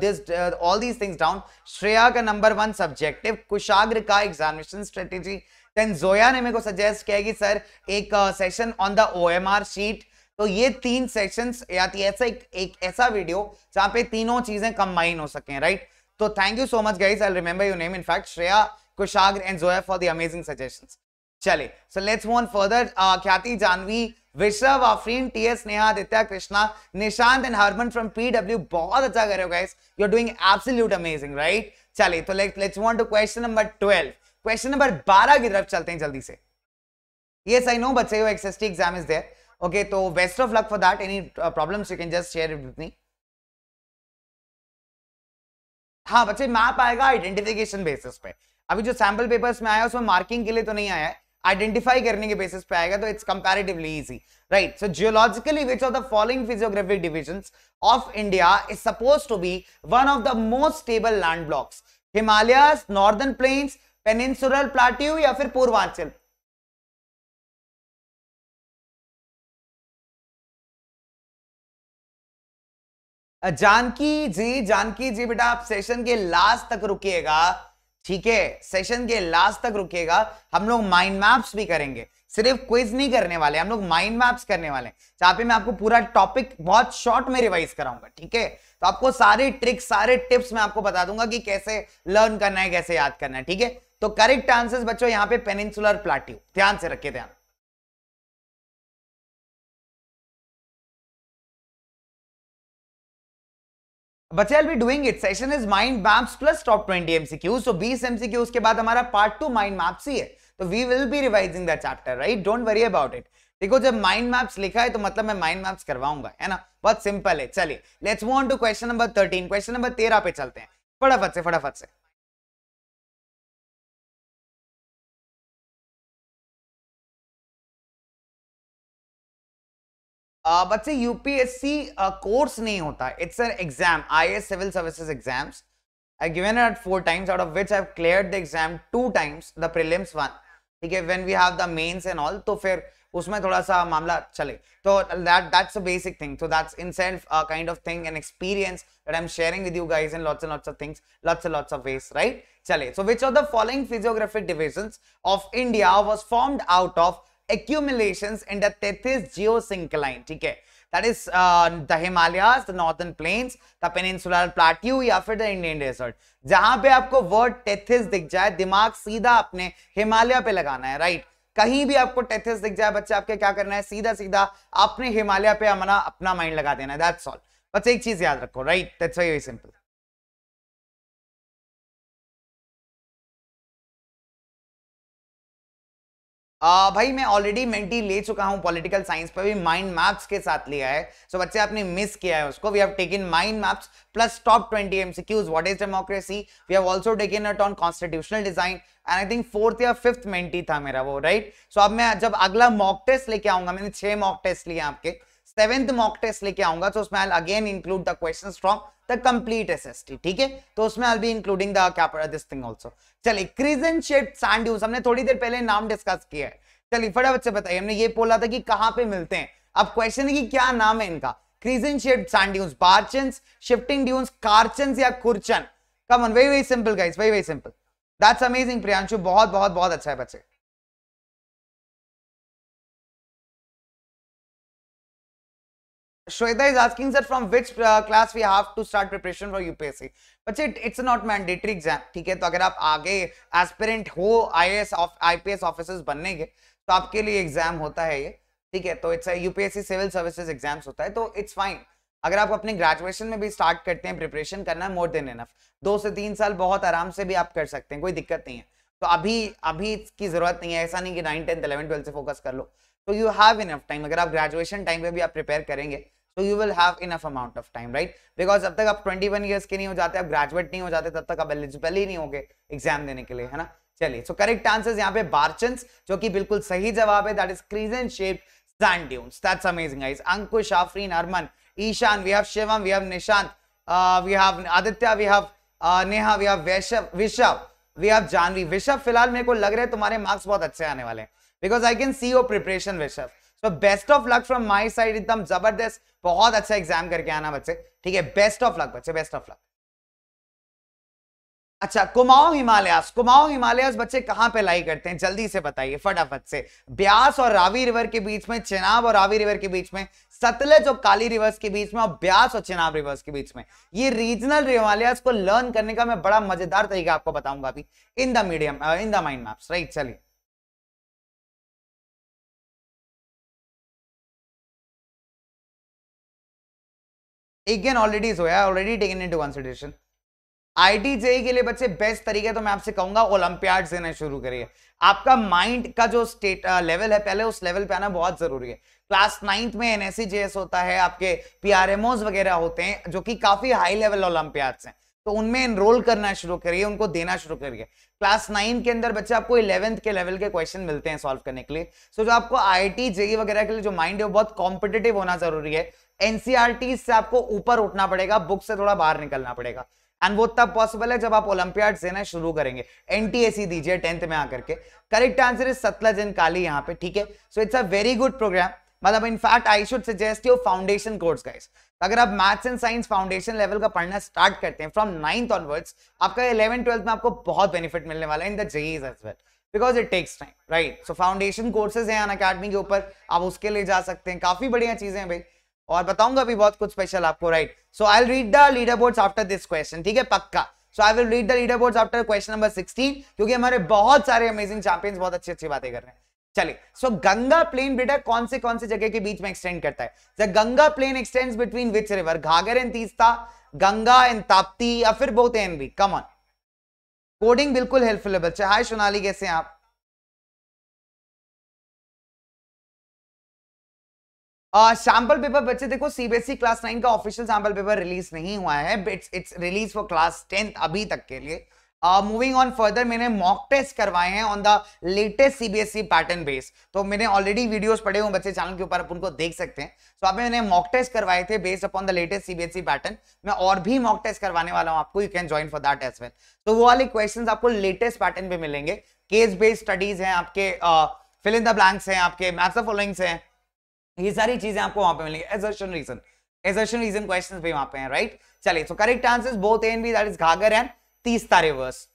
A: this all these things down Shreya का नंबर वन सब्जेक्टिव कुशाग्र का एग्जामिनेशन स्ट्रेटेजी देन जोया ने मेरे को सजेस्ट किया कि सर एक session on the OMR sheet तो ये तीन सेशंस या ऐसा एक, एक ऐसा वीडियो जहां पे तीनों चीजें कंबाइन हो सके राइट तो thank you so much guys I remember you name in fact Shreya Kushagra and Zoya for the amazing suggestions. Chale. So let's move on further. Uh, Khyati Janvi, Vishav, Afreen, T.S. Neha, Aditya, Krishna, Nishant and Harman from PW. बहुत अच्छा कर रहे हो guys. You're doing absolute amazing, right? चले तो let, let's move on to question number 12. Question number 12 की तरफ
C: चलते हैं जल्दी से. Yes, I know, but say your XST exam is there. Okay, तो best of luck for that. Any uh, problems you can just share it with me.
A: हाँ बच्चे map आएगा आइडेंटिफिकेशन बेसिस पे अभी जो सैम्पल पेपर्स में आया उसमें मार्किंग के लिए तो नहीं आया आइडेंटिफाई करने के बेसिस पे आएगा तो it's comparatively easy right so geologically which of the following physiographic division of India is suppose to be one of the most
C: stable land blocks Himalaya northern plains peninsular plateau या फिर पूर्वांचल
B: जानकी जी जानकी जी बेटा
A: आप session के last तक रुकिएगा ठीक है session के last तक रुकेगा हम लोग माइंड मैप्स भी करेंगे सिर्फ क्विज नहीं करने वाले हम लोग माइंड मैप्स करने वाले जहां पे मैं आपको पूरा टॉपिक बहुत शॉर्ट में रिवाइज कराऊंगा ठीक है तो आपको सारे ट्रिक्स सारे टिप्स मैं
C: आपको बता दूंगा कि कैसे लर्न करना है कैसे याद करना है ठीक है तो करेक्ट आंसर बच्चों यहाँ पे पेनिसुलर प्लाट्यू ध्यान से रखिए ध्यान बच्चे I be doing it session is mind maps plus top twenty MCQ so बीस एमसीक्यू उसके बाद हमारा पार्ट टू माइंड मैप्स ही है
A: तो we will be revising the chapter right don't worry about it देखो जब माइंड मैप्स लिखा है तो मतलब मैं माइंड
C: मैप्स करवाऊंगा है ना बहुत सिंपल है चलिए let's move on to question number thirteen question number तेरह पे चलते हैं फटाफट से फटाफट से बट से यूपीएससी कोर्स नहीं होता it's an exam I S civil services exams
A: I given at four times out of which I clear the exam two times the prelims one ठीक है when we have the mains and all तो फिर उसमें थोड़ा सा मामला चले तो that that's a basic thing so that's in self a kind of thing an experience that I am sharing with you guys in lots and lots of things lots and lots of ways right चले so which of the following physiographic divisions of India was formed out of accumulations in the Tethys geosyncline ठीक है that is uh, the Himalayas, the northern plains, the peninsular plateau या फिर the Indian desert जहां पे आपको word Tethys दिख जाए दिमाग सीधा अपने हिमालय पे लगाना है राइट right? कहीं भी आपको टेथिस दिख जाए बच्चे आपके क्या करना है सीधा सीधा अपने हिमालय
B: पे हमारा अपना माइंड लगा देना है दैट्स ऑल बस एक चीज याद रखो right that's very simple ah, भाई मैं ऑलरेडी मेंटी ले चुका हूं पॉलिटिकल साइंस पर भी माइंड मैप्स के साथ
A: लिया है सो so, बच्चे आपने मिस किया है उसको we have taken mind maps plus top 20 MCQs what is democracy we have also taken it on constitutional design and I think fourth या फिफ्थ मेंटी था मेरा वो राइट right? सो so, अब मैं जब अगला मॉक टेस्ट लेके आऊंगा मैंने छह मॉक टेस्ट लिए आपके सेवेंथ मॉक टेस्ट लेके आऊंगा तो उसमें I again include the question from the complete SST ठीक है तो उसमें I be including the this thing also चलिए क्रीजन शेड सैंड ड्यून्स हमने थोड़ी देर पहले नाम डिस्कस किया है चलिए फटाफट से बताइए हमने ये बोला था कि कहां पे मिलते हैं अब क्वेश्चन है कि क्या नाम है इनका crescent shaped sand dunes barchans shifting dunes कार्चंस या कुर्चन
C: come on very very simple guys very very simple that's amazing Priyanshu बहुत बहुत बहुत अच्छा है बच्चे
B: Shweta is asking, sir, from which uh, class we have to start preparation for UPSC? But
A: it, it's not mandatory exam. ठीक है तो अगर आप आगे aspirant हो IAS of IPS officers बनने के तो आपके लिए exam होता है ये ठीक है तो it's a UPSC civil services exams होता है तो it's fine. अगर आप अपने ग्रेजुएशन में भी स्टार्ट करते हैं प्रिपरेशन करना मोर देन इनफ दो से तीन साल बहुत आराम से भी आप कर सकते हैं कोई दिक्कत नहीं है तो अभी अभी की जरूरत नहीं है ऐसा नहीं कि नाइन टेंथ इलेवन ट्वेल्थ से फोकस कर लो तो यू हैव इनफ टाइम अगर आप ग्रेजुएशन टाइम पे भी आप प्रिपेयर करेंगे तो you will have enough amount of time right because जब तक आप 21 इयर्स के नहीं हो जाते आप ग्रेजुएट नहीं हो जाते तब तक आप एलिजिबल ही नहीं होंगे एग्जाम देने के लिए है ना चलिए सो करेक्ट आंसर यहाँ पे बारचंस जो कि बिल्कुल सही जवाब है that is crescent shaped sand dunes. That's amazing, guys. Ankush, Afreen, Arman, Ishan, we have Shivam, we have Nishant, uh, we have Aditya, we have uh, Neha, we have Vaishav, Vishav, we फिलहाल मेरे को लग रहा है तुम्हारे marks बहुत अच्छे आने वाले हैं because I can see your preparation Vishav so best of luck from my side एकदम जबरदस्त बहुत अच्छा एग्जाम करके आना बच्चे ठीक है बेस्ट ऑफ लक बच्चे बेस्ट ऑफ लक अच्छा कुमाऊं हिमालयास कुमाऊं हिमालयस बच्चे कहां पे लाई करते हैं जल्दी से बताइए फटाफट से ब्यास और रावी रिवर के बीच में चेनाब और रावी रिवर के बीच में सतलज और काली रिवर्स के बीच में और ब्यास और चेनाब रिवर्स के बीच में ये रीजनल हिमालयस को लर्न
C: करने का मैं बड़ा मजेदार तरीका आपको बताऊंगा अभी in the medium in the mind maps right चलिए
B: again already so I already taken into consideration
A: IIT JEE के लिए बच्चे बेस्ट तरीके तो मैं आपसे कहूंगा ओलंपियाड से ना शुरू करिए आपका माइंड का जो स्टेट लेवल uh, है पहले उस लेवल पे आना बहुत जरूरी है क्लास नाइन्थ में एनएससी जेएस होता है आपके पीआरएमओज वगैरह होते हैं जो कि काफी हाई लेवल ओलंपियाड्स हैं तो उनमें एनरोल करना शुरू करिए उनको देना शुरू करिए क्लास नाइन के अंदर बच्चे आपको इलेवंथ के लेवल के क्वेश्चन मिलते हैं सॉल्व करने के लिए सो so, जो आपको आई टी वगैरह के लिए जो माइंड है वो बहुत कॉम्पिटेटिव होना जरूरी है एनसीआरटी से आपको ऊपर उठना पड़ेगा बुक से थोड़ा बाहर निकलना पड़ेगा एंड वो तब पॉसिबल है जब आप ओलंपियाड से ना शुरू करेंगे एनटीएसी दीजिए टेंथ में आकर के correct answer is Satluj and Kali यहाँ पे ठीक है so it's a very good program मतलब in fact I should suggest you foundation course guys अगर आप maths and science foundation level का पढ़ना स्टार्ट करते हैं फ्रॉम नाइन्थ ऑनवर्ड्स आपका इलेवन ट्वेल्थ में आपको बहुत बेनिफिट मिलने वाला है in the JEEs as well because it takes time right so foundation courses हैं अन अकेडमी के ऊपर आप उसके लिए जा सकते हैं काफी बढ़िया चीजें हैं भाई और बताऊंगा भी बहुत कुछ स्पेशल आपको right so I read the leaderboard after this question ठीक है पक्का so I will read the leaderboard after question number sixteen क्योंकि हमारे बहुत सारे अमेजिंग चैंपियंस बहुत अच्छी अच्छी बातें कर रहे हैं चलिए सो so, गंगा प्लेन बेटा कौन से कौन से जगह के बीच में एक्सटेंड करता है the Ganga plain extend between which river Ghaghara and Teesta Ganga and Tapti या फिर बोते
C: एन भी कमन कोडिंग बिल्कुल हेल्पफुल है बच्चे हाय सोनाली कैसे हैं आप सैंपल पेपर बच्चे देखो सीबीएसई क्लास नाइन का ऑफिशियल सैंपल पेपर रिलीज नहीं हुआ है but it's release for class
A: tenth अभी तक के लिए मूविंग ऑन फर्दर मैंने मॉक टेस्ट करवाए हैं on the latest CBSE pattern base तो मैंने ऑलरेडी वीडियोस पढ़े हुए बच्चे चैनल के ऊपर आप उनको देख सकते हैं तो so, आप मैंने मॉक टेस्ट करवाए थे based upon the latest CBSE pattern मैं और भी मॉक टेस्ट करवाने वाला हूं आपको you can join for that as well तो वो वाले क्वेश्चन आपको लेटेस्ट पैटर्न पे मिलेंगे केस बेस्ड स्टडीज हैं आपके फिल इन द ब्लैंक्स हैं आपके मैथ्स ऑफ फॉलोइंग्स हैं ये सारी चीजें आपको वहां पे मिलेंगी
C: assertion reason assertion reason question भी वहां पे है राइट चलिए so correct answer both and B that is Ghaghara and Teesta verse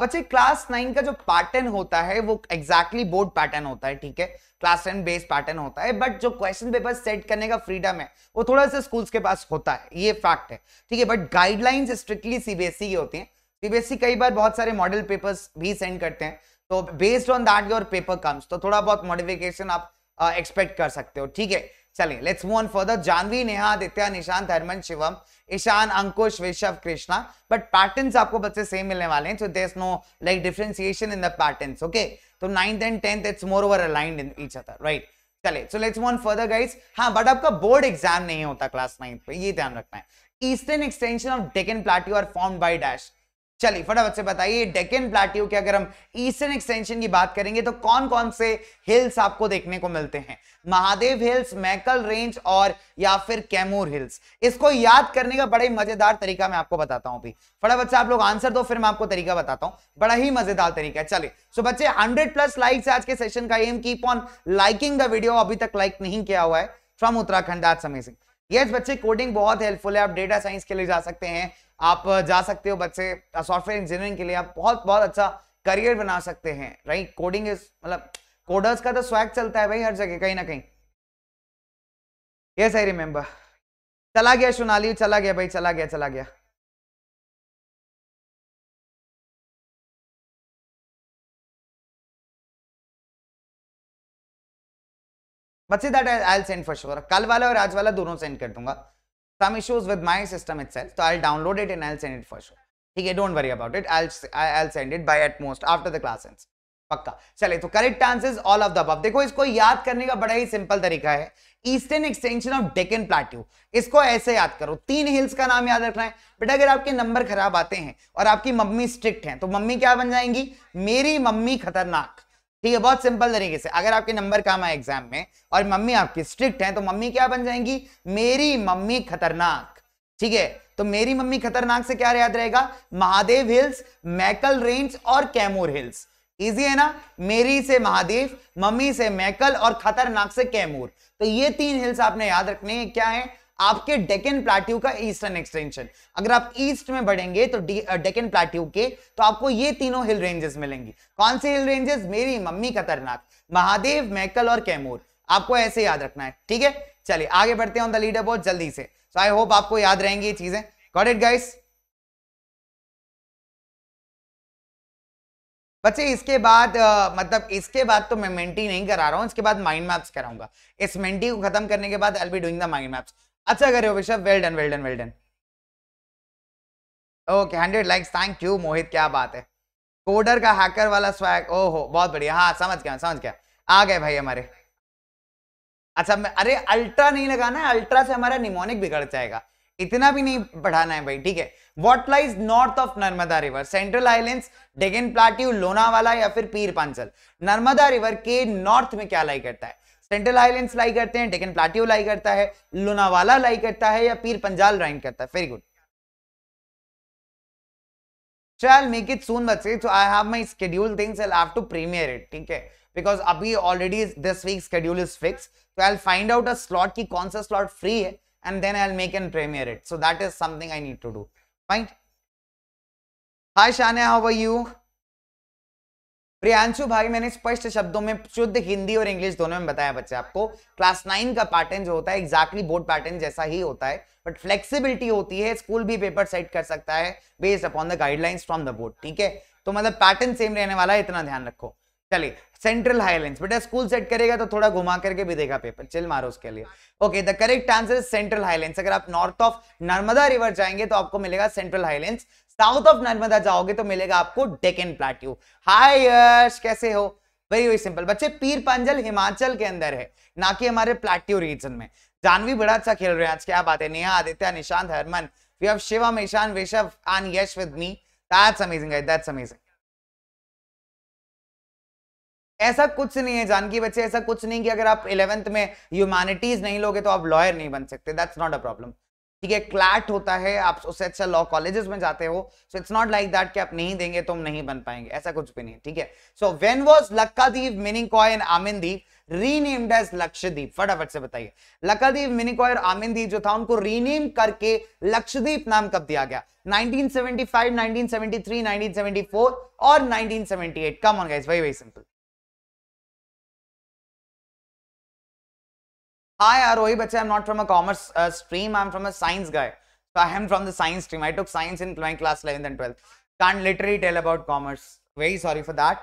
C: बच्चे क्लास नाइन का जो पैटर्न होता है वो एग्जैक्टली बोर्ड पैटर्न होता है ठीक है क्लास
A: टेन बेस पैटर्न होता है बट जो क्वेश्चन पेपर सेट करने का फ्रीडम है वो थोड़ा सा स्कूल्स के पास होता है ये फैक्ट है ठीक है बट गाइडलाइंस स्ट्रिक्टली सीबीएसई की होती है सीबीएसई e कई बार बहुत सारे मॉडल पेपर्स भी सेंड करते हैं तो based on that your paper comes तो थोड़ा बहुत मॉडिफिकेशन आप एक्सपेक्ट uh, कर सकते हो ठीक है चलिए let's move on further Janhvi Neha Aditya Nishant Harman Shivam Ishan Ankush Vishav Krishna but patterns आपको बच्चे सेम मिलने वाले हैं so there no like differentiation in the patterns okay तो ninth and tenth it's more over aligned in each other right चलिए so let's move on further guys हाँ but आपका board exam नहीं होता क्लास नाइन्थ पे ये ध्यान रखना है eastern extension of Deccan plateau are form by dash चलिए फटाफट से बताइए डेकन प्लाट्यू के अगर हम ईस्टर्न एक्सटेंशन की बात करेंगे तो कौन कौन से हिल्स आपको देखने को मिलते हैं महादेव हिल्स मैकल रेंज और या फिर कैमूर हिल्स इसको याद करने का बड़ा ही मजेदार तरीका मैं आपको बताता हूं अभी फटाफट से आप लोग आंसर दो फिर मैं आपको तरीका बताता हूँ बड़ा ही मजेदार तरीका है चलिए सो बच्चे हंड्रेड प्लस लाइक आज के सेशन का aim keep on liking the video अभी तक लाइक नहीं किया हुआ है फ्रॉम उत्तराखंड समय से यस बच्चे कोडिंग बहुत हेल्पफुल है आप डेटा साइंस के लिए जा सकते हैं आप जा सकते हो बच्चे सॉफ्टवेयर इंजीनियरिंग के लिए आप बहुत बहुत अच्छा करियर बना सकते हैं राइट कोडिंग इज मतलब कोडर्स का तो स्वैग चलता है भाई
C: हर जगह कहीं ना कहीं यस आई रिमेम्बर चला गया सोनाली चला गया भाई चला गया चला गया
B: बच्चे that I send for sure कल वाला और आज वाला दोनों सेंड कर दूंगा some issues
A: with my system itself. So I'll download it and I'll send it for sure. ठीक है don't worry about it I I send it by at most after the class ends पक्का चले तो correct answer all of the अब देखो इसको याद करने का बड़ा ही सिंपल तरीका है eastern extension of Deccan plateau इसको ऐसे याद करो तीन हिल्स का नाम याद रखना है बेटा अगर आपके नंबर खराब आते हैं और आपकी मम्मी स्ट्रिक्ट हैं तो मम्मी क्या बन जाएंगी मेरी मम्मी खतरनाक ठीक है बहुत सिंपल तरीके से अगर आपके नंबर काम आए एग्जाम में और मम्मी आपकी स्ट्रिक्ट है तो मम्मी क्या बन जाएंगी मेरी मम्मी खतरनाक ठीक है तो मेरी मम्मी खतरनाक से क्या याद रहेगा महादेव हिल्स मैकल रेंज और कैमूर हिल्स इजी है ना मेरी से महादेव मम्मी से मैकल और खतरनाक से कैमूर तो ये तीन हिल्स आपने याद रखने क्या है आपके डेकन प्लाट्यू का ईस्टर्न एक्सटेंशन अगर आप ईस्ट में बढ़ेंगे तो डेकन प्लाट्यू के तो आपको ये तीनों हिल रेंजेस मिलेंगी कौन सी हिल रेंजेस मेरी मम्मी खतरनाक महादेव मैकल और
C: कैमूर आपको ऐसे याद रखना है ठीक है चलिए आगे बढ़ते हैं ऑन द लीडर बोर्ड जल्दी से सो आई होप आपको याद रहेंगी ये चीजें गॉट इट गाइस बच्चे इसके बाद आ, मतलब इसके बाद तो मैं मेंटी नहीं करा रहा हूँ इसके बाद
A: माइंड मैप्स कराऊंगा इस मेंटी को खत्म करने के बाद I be doing the mind maps अच्छा कर रहे हो Rishabh well done well done well done okay hundred likes thank you Mohit क्या बात है कोडर का हैकर वाला स्वैग ओहो बहुत बढ़िया हाँ समझ गया समझ गया आ गए भाई हमारे अच्छा मैं अरे अल्ट्रा नहीं लगाना है अल्ट्रा से हमारा निमोनिक बिगड़ जाएगा इतना भी नहीं बढ़ाना है भाई ठीक है what lies north of Narmada river central islands Deccan plateau Lonavala या फिर पीर पांचल नर्मदा रिवर के नॉर्थ में क्या लाई करता है सेंट्रल आइलैंड लाई करते हैं डेकन प्लाटियो लाई करता है लोनावाला लाई करता है या पीर पंजाल राइन करता है वेरी गुड चल मेक इट सून बच so I have my schedule things I have to premiere it ठीक है बिकॉज अभी already this week schedule is fix तो I find out a slot की कौन सा स्लॉट फ्री है and then I make an premiere it so that is something I need to do fine hi Shaan how are you Priyanshu भाई मैंने स्पष्ट शब्दों में शुद्ध हिंदी और इंग्लिश दोनों में बताया बच्चे आपको क्लास नाइन का पैटर्न जो होता है एग्जैक्टली बोर्ड पैटर्न जैसा ही होता है बट फ्लेक्सिबिलिटी होती है स्कूल भी पेपर सेट कर सकता है based upon the guidelines from the board ठीक है तो मतलब पैटर्न सेम रहने वाला है इतना ध्यान रखो चलिए सेंट्रल हाईलैंड बेटा स्कूल सेट करेगा तो थोड़ा घुमा करके भी देगा पेपर चिल मारो उसके लिए okay the correct answer central highland अगर आप नॉर्थ ऑफ नर्मदा रिवर जाएंगे तो आपको मिलेगा central highland south of Narmada जाओगे तो मिलेगा आपको डेकन प्लाट्यू हाय यश कैसे हो वेरी वेरी सिंपल बच्चे पीर पंजल हिमाचल के अंदर है ना कि हमारे प्लाट्यू रीजन में जानवी बड़ा अच्छा खेल रहे हैं आज क्या बात है नेहा आदित्य निशांत हरमन वी हैव शिवम ईशान वेशव आन Yash with me that's amazing guys that's amazing ऐसा कुछ नहीं है जानकी बच्चे ऐसा कुछ नहीं कि अगर आप इलेवेंथ में ह्यूमैनिटीज नहीं लोगे तो आप लॉयर नहीं बन सकते दैट्स नॉट अ प्रॉब्लम ठीक है क्लैट होता है आप उससे अच्छा लॉ कॉलेजेस में जाते हो so it's not like that कि आप नहीं देंगे तो हम नहीं बन पाएंगे ऐसा कुछ भी नहीं ठीक है सो वेन वॉज लक्कादीप कॉय एंड दीप रीनेम्ड एज लक्षद्वीप फटाफट से बताइए लक्कादीप मिनिकॉय और आमिनदीप जो था उनको रीनेम करके लक्षद्वीप नाम कब दिया गया 1975, 1973, 1974 और
C: 1978 come on guys very very simple Hi, Arohi, but I'm not from a commerce uh, stream. I'm from a science guy.
A: So I am from the science stream. I took science in my class 11th and 12th. Can't literally tell about commerce. Very sorry for that.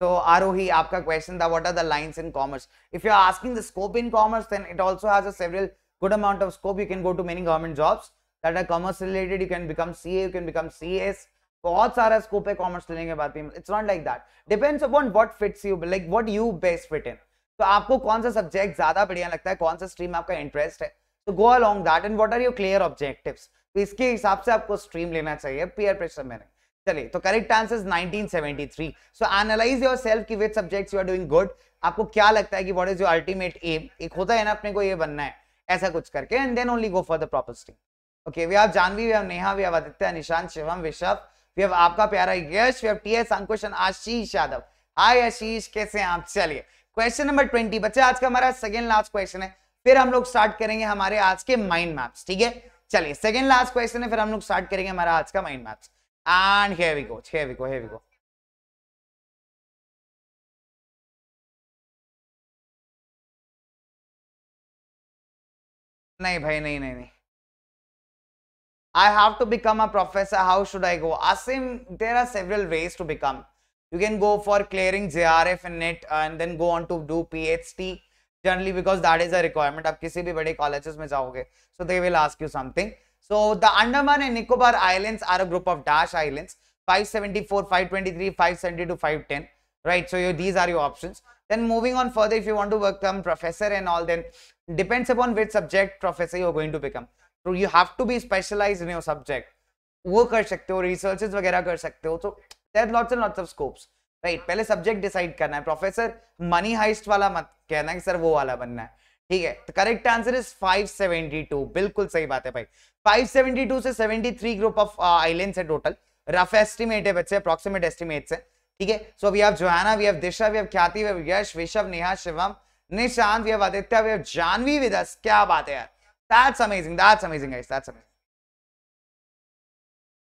A: So Arohi, your question that what are the lines in commerce? If you're asking the scope in commerce, then it also has a several good amount of scope. You can go to many government jobs that are commerce related. You can become CA, you can become CS. So सारा scope है commerce लेने के बाद भी it's not like that depends upon what fits you like what you तो आपको कौन सा सब्जेक्ट ज्यादा बढ़िया लगता है कौन सा स्ट्रीम आपका इंटरेस्ट है तो go along that and what are your clear objective तो इसके हिसाब से आपको स्ट्रीम लेना चाहिए पियर प्रेशर में चलिए तो correct answer is 1973 so analyse yourself की with subject you are doing good आपको क्या लगता है कि what is your ultimate aim एक होता है ना अपने को ये बनना है ऐसा कुछ करके and then only go for the proper stream okay we have Janvi we have Neha we have Aditya Nishant Shivam Vishav we have आपका प्यारा Yash we have S Ankush Ashish Yadav hi Ashish कैसे हैं आप चलिए क्वेश्चन नंबर ट्वेंटी बच्चे आज का हमारा सेकेंड लास्ट क्वेश्चन है फिर हम लोग स्टार्ट करेंगे हमारे आज के माइंड मैप्स ठीक है चलिए
C: सेकेंड लास्ट क्वेश्चन है फिर हम लोग स्टार्ट करेंगे हमारा आज का mind maps and here we go here we go here we go नहीं भाई नहीं नहीं नहीं I have to become a professor. How should I go? Asim, there are several ways to
A: become. You can go for clearing JRF and NET uh, and then go on to do PhD generally because that is a requirement. आप किसी भी बड़े colleges में जाओगे, so they will ask you something. So the Andaman and Nicobar Islands are a group of dash islands, 574, 523, 572, 510, right? So you, these are your options. Then moving on further, if you want to become professor and all, then depends upon which subject professor you're going to become. So you have to be specialized in your subject. वो कर सकते researches वगैरह so there lots and lots of scopes right पहले subject decide करना है professor money heist वाला मत कहना कि सर वो वाला बनना है ठीक है तो करेक्ट आंसर इज 572 बिल्कुल सही बात है भाई 572 से 73 ग्रुप ऑफ आइलैंड्स है टोटल रफ एस्टीमेट है बच्चे एप्रोक्सीमेट एस्टीमेट्स है ठीक है so we have Johanna we have Disha we have Khyati we have Yash Vishav Neha Shivam Nishant we have Aditya we have Janvi with us क्या बात है यार that's amazing that's amazing guys that's amazing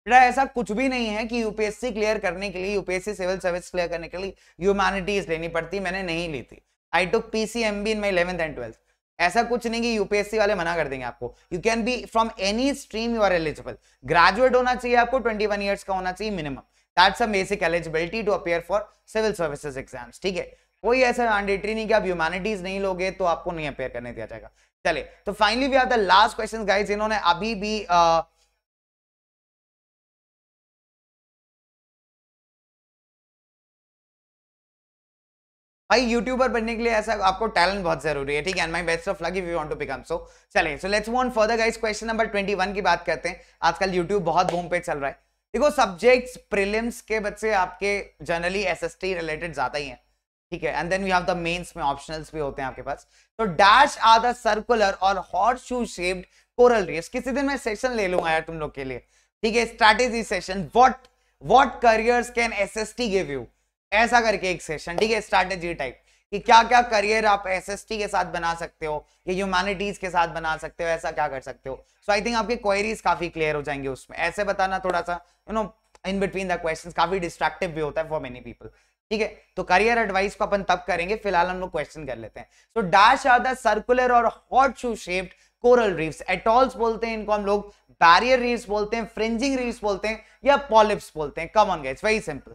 A: बेटा ऐसा कुछ भी नहीं है कि यूपीएससी क्लियर करने के लिए यूपीएससी सिविल सर्विस क्लियर करने के लिए ह्यूमैनिटीज लेनी पड़ती मैंने नहीं ली थी I took PCMB in my eleventh and twelfth ऐसा कुछ नहीं कि यूपीएससी वाले मना कर देंगे आपको you can be from any stream you are eligible graduate होना चाहिए आपको ट्वेंटी वन का होना चाहिए minimum that's a basic eligibility to appear for civil services exams ठीक है कोई ऐसा मैंडेटरी नहीं कि आप ह्यूमैनिटीज नहीं लोगे
C: तो आपको नहीं अपेयर करने दिया जाएगा चले तो finally we are the last question guys इन्होंने अभी भी uh,
B: भाई यूट्यूबर बनने के लिए ऐसा आपको टैलेंट
A: बहुत जरूरी है ठीक है my best of luck if you want to become so चले so let's move further guys question number 21 की बात करते हैं आजकल यूट्यूब बहुत बूम पे चल रहा है देखो सब्जेक्ट्स प्रिलिम्स के बच्चे आपके जनरली एसएसटी रिलेटेड ज्यादा ही हैं ठीक है and then you have the mains में ऑप्शनल्स भी होते हैं आपके पास तो डैश आर द सर्कुलर और horse shoe shaped coral reefs किसी दिन मैं सेशन ले लूंगा यार तुम लोग के लिए ठीक है strategy session what what careers can SST give you ऐसा करके एक सेशन ठीक है स्ट्रैटेजी टाइप कि क्या क्या करियर आप एसएसटी के साथ बना सकते हो या ह्यूमैनिटीज के साथ बना सकते हो ऐसा क्या कर सकते हो सो आई थिंक आपकी क्वेरीज काफी क्लियर हो जाएंगे उसमें ऐसे बताना थोड़ा सा you know in between the questions काफी डिस्ट्रैक्टिव भी होता है फॉर मेनी पीपल ठीक है तो करियर एडवाइस को अपन तब करेंगे फिलहाल हम लोग क्वेश्चन कर लेते हैं so dash are the circular और हॉट shoe shaped coral reefs atolls बोलते हैं इनको हम लोग
C: बैरियर रीफ्स बोलते हैं फ्रिंजिंग रीफ्स बोलते हैं या पॉलिप्स बोलते हैं common guys very simple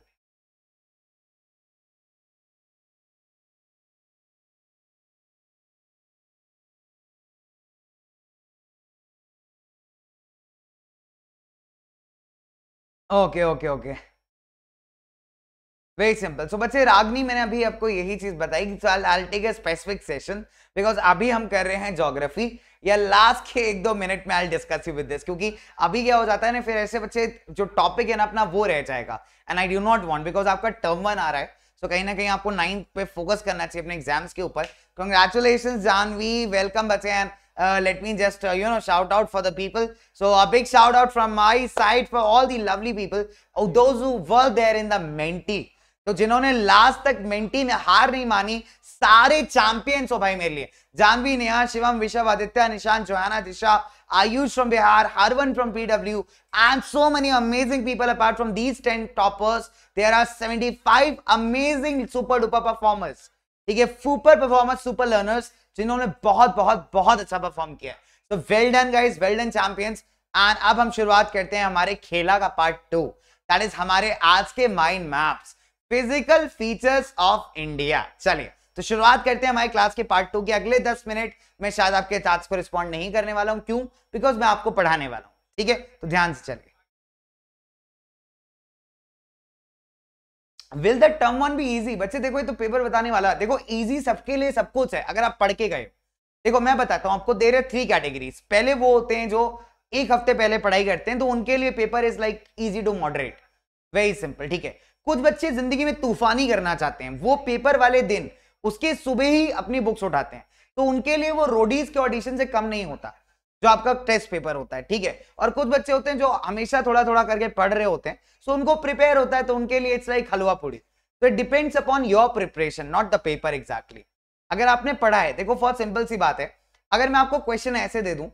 C: okay okay okay very simple so बच्चे रागनी मैंने अभी आपको यही चीज बताई कि I take specific session
A: because अभी हम कर रहे हैं जोग्राफी या लास्ट के एक दो मिनट में I discuss you with this क्योंकि अभी क्या हो जाता है ना फिर ऐसे बच्चे जो टॉपिक है ना अपना वो रह जाएगा and I do not want because आपका टर्म वन आ रहा है सो कहीं ना कहीं आपको नाइन्थ पे फोकस करना चाहिए अपने एग्जाम्स के ऊपर कंग्रेचुलेशन जानवी वेलकम बच्चे and Uh, let me just uh, you know shout out for the people so a big shout out from my side for all the lovely people oh, those who were there in the mentee so जिन्होंने last तक mentee ने हार नहीं मानी सारे champions हो भाई मेरे लिए Janvi, Neha, Shivam, विशव Aditya, निशान Johanna, Disha, Ayush from Bihar, Harvan from PW, and so many amazing people apart from these 10 toppers. There are 75 amazing super duper performers. ठीक है सुपर परफॉर्मर्स सुपर लर्नर्स जिन्होंने बहुत बहुत बहुत अच्छा perform किया तो well done guys well done champions and अब हम शुरुआत करते हैं हमारे खेला का पार्ट टू दैट इज हमारे आज के mind maps physical features of India चलिए तो शुरुआत करते हैं हमारे क्लास के पार्ट टू
C: के अगले दस मिनट में शायद आपके टास्क को रिस्पॉन्ड नहीं करने वाला हूं क्यों बिकॉज मैं आपको पढ़ाने वाला हूं ठीक है तो ध्यान से चलिए विल द टर्म वन भी इजी बच्चे देखो ये तो पेपर बताने वाला देखो इजी सबके लिए सब कुछ है अगर आप
A: पढ़ के गए देखो मैं बताता हूँ आपको दे रहे थ्री कैटेगरीज पहले वो होते हैं जो एक हफ्ते पहले पढ़ाई करते हैं तो उनके लिए paper is like easy to moderate very simple ठीक है कुछ बच्चे जिंदगी में तूफानी करना चाहते हैं वो पेपर वाले दिन उसके सुबह ही अपनी बुक्स उठाते हैं तो उनके लिए वो रोडीज के ऑडिशन से कम नहीं होता जो आपका टेस्ट पेपर होता है ठीक है और कुछ बच्चे होते हैं जो हमेशा थोड़ा थोड़ा करके पढ़ रहे होते हैं सो उनको प्रिपेयर होता है तो उनके लिए इट्स लाइक हलवा पूरी तो it depends upon your preparation not the paper exactly अगर आपने पढ़ा है देखो बहुत सिंपल सी बात है अगर मैं आपको क्वेश्चन ऐसे दे दू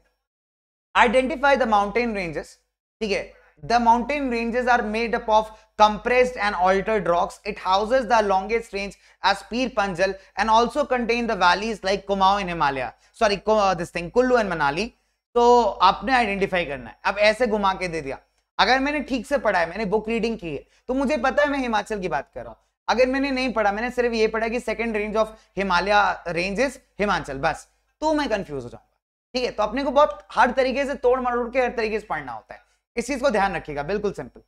A: आइडेंटिफाई द माउंटेन रेंजेस ठीक है the mountain ranges are made up of compressed and altered rocks it houses the longest range as Pir Panjal and also contain the valleys like Kumaon in Himalaya sorry this thing Kullu and Manali तो आपने identify करना है अब ऐसे घुमा के दे दिया अगर मैंने ठीक से पढ़ा है मैंने बुक रीडिंग की है तो मुझे पता है मैं हिमाचल की बात कर रहा हूँ अगर मैंने नहीं पढ़ा मैंने सिर्फ ये पढ़ा कि second range of Himalaya is Himachal बस तो मैं कंफ्यूज हो जाऊंगा ठीक है तो अपने को बहुत हर तरीके से तोड़ मरोड़ के हर तरीके से
B: पढ़ना होता है इस चीज को ध्यान रखिएगा बिल्कुल सिंपल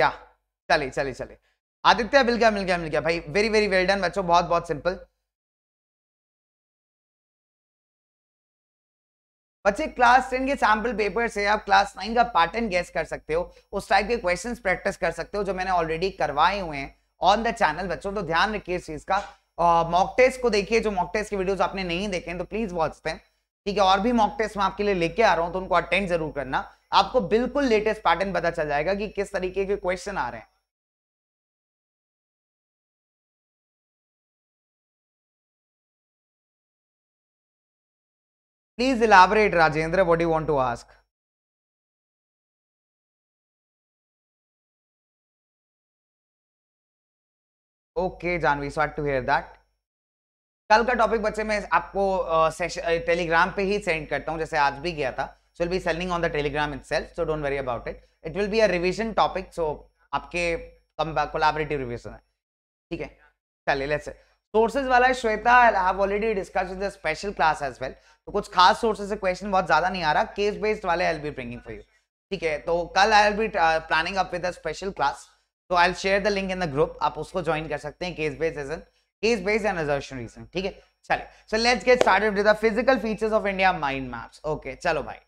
C: या चले चले चले आदित्य मिल गया मिल गया मिल गया भाई वेरी वेरी वेल डन बच्चों बहुत बहुत सिंपल बच्चे क्लास टेन के सैम्पल पेपर से आप क्लास नाइन का पैटर्न गेस कर सकते हो उस टाइप के
A: क्वेश्चंस प्रैक्टिस कर सकते हो जो मैंने ऑलरेडी करवाए हुए हैं ऑन द चैनल बच्चों तो ध्यान रखिए इस चीज का मॉक टेस्ट को देखिए जो मॉक टेस्ट के वीडियोस आपने नहीं देखे तो प्लीज वॉच दें ठीक है और भी मॉक
C: टेस्ट मैं आपके लिए लेके आ रहा हूँ तो उनको अटेंड जरूर करना आपको बिल्कुल लेटेस्ट पैटर्न पता चल जाएगा कि किस तरीके के क्वेश्चन आ रहे हैं
B: Please elaborate, Rajendra, what do you want to ask?
C: Okay Janvi sweet to hear that कल का टॉपिक बच्चे मैं आपको टेलीग्राम uh, पे ही सेंड करता हूँ
A: जैसे आज भी गया था so will be selling on the Telegram itself so don't worry about it it will be a revision topic so आपके कोलाबरेटिव रिविजन है ठीक है चलिए लेट्स सोर्सेज वाला है Shweta I have already discuss in the special class as well तो कुछ खास सोर्सेज से क्वेश्चन बहुत ज्यादा नहीं आ रहा केस बेस्ड वाले I will be bringing for you ठीक है तो कल I will be planning up with a special class तो I will share the link in the group आप उसको ज्वाइन कर सकते हैं case based reason case based and assertion reason ठीक है चलिए so let's get started with the physical features of India mind maps okay चलो भाई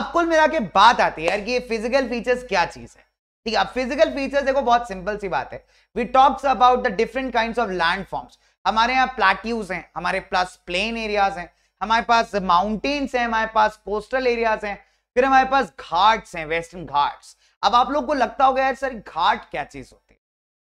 A: अब कुल मिला के बात आती है यार कि ये फिजिकल फीचर्स क्या चीज है ठीक है अब फिजिकल फीचर्स देखो बहुत सिंपल सी बात है we talks about the different kind of landforms हमारे यहाँ प्लाट्यूज हैं हमारे पास प्लेन एरियाज हैं हमारे पास माउंटेन्स हैं हमारे पास कोस्टल एरियाज हैं फिर हमारे पास घाट्स हैं वेस्टर्न घाट्स अब आप लोग को लगता होगा यार सर घाट क्या चीज होती है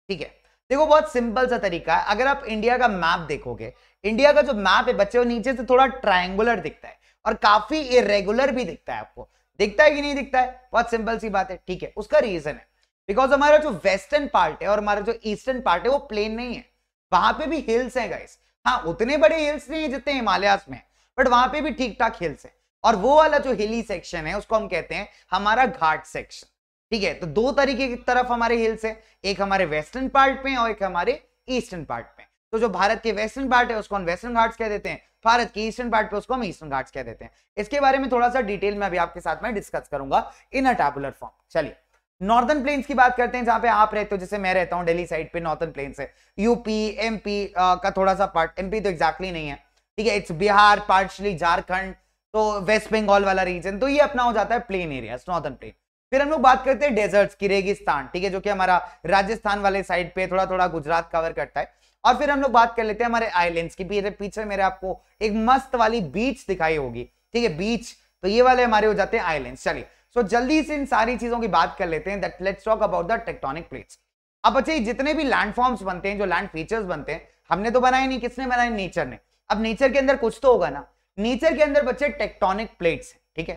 A: ठीक है देखो बहुत सिंपल सा तरीका है अगर आप इंडिया का मैप देखोगे इंडिया का जो मैप है बच्चे वो नीचे से थोड़ा ट्राइंगुलर दिखता है और काफी इरेगुलर भी दिखता है आपको दिखता है कि नहीं दिखता है बहुत सिंपल सी बात है ठीक है उसका रीजन है बिकॉज हमारा जो वेस्टर्न पार्ट है और हमारा जो ईस्टर्न पार्ट है वो प्लेन नहीं है वहां पे भी हिल्स हैं गाइस हाँ उतने बड़े हिल्स नहीं है जितने हिमालयास में बट वहां पे भी ठीक ठाक हिल्स हैं और वो वाला जो हिली सेक्शन है उसको हम कहते हैं हमारा घाट सेक्शन ठीक है तो दो तरीके की तरफ हमारे हिल्स है एक हमारे वेस्टर्न पार्ट में और एक हमारे ईस्टर्न पार्ट में तो जो भारत के वेस्टर्न पार्ट है उसको हम वेस्टर्न घाट्स कह देते हैं भारत के ईस्टर्न पार्ट पे उसको हम ईस्टर्न घाट्स कह देते हैं इसके बारे में थोड़ा सा डिटेल में अभी आपके साथ में डिस्कस करूंगा इन अ टैबुलर फॉर्म चलिए नॉर्दर्न प्लेन्स की बात करते हैं जहां पे आप रहते हो जैसे मैं रहता हूं दिल्ली साइड पे नॉर्दर्न प्लेन से यूपी एमपी का थोड़ा सा पार्ट एमपी तो एक्जैक्टली नहीं है ठीक है इट्स बिहार पार्शली झारखंड तो वेस्ट बंगाल वाला रीजन तो ये अपना हो जाता है प्लेन एरिया नॉर्दर्न प्लेन फिर हम लोग बात करते हैं डेजर्ट्स की रेगिस्तान ठीक है जो कि हमारा राजस्थान वाले साइड पे थोड़ा थोड़ा गुजरात कवर करता है और फिर हम लोग बात कर लेते हैं हमारे आइलैंड्स की भी पीछे मेरे आपको एक मस्त वाली बीच दिखाई होगी ठीक है बीच तो ये वाले हमारे हो जाते हैं आइलैंड्स चलिए सो जल्दी से इन सारी चीजों की बात कर लेते हैं that let's talk about the tectonic plates अब बच्चे जितने भी लैंडफॉर्म्स बनते हैं जो लैंड फीचर्स बनते हैं हमने तो बनाए नहीं किसने बनाए नेचर ने अब नेचर के अंदर कुछ तो होगा ना नेचर के अंदर बच्चे टेक्टोनिक प्लेट्स ठीक है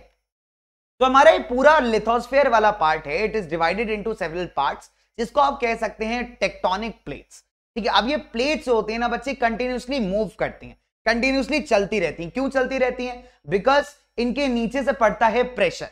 A: तो हमारा ये पूरा लिथोस्फेयर वाला पार्ट है it is divided into several parts जिसको आप कह सकते हैं टेक्टोनिक प्लेट्स ठीक है अब ये प्लेट्स होती है ना बच्चे कंटिन्यूसली मूव करती हैं कंटिन्यूसली चलती रहती हैं क्यों चलती रहती हैं बिकॉज इनके नीचे से पड़ता है प्रेशर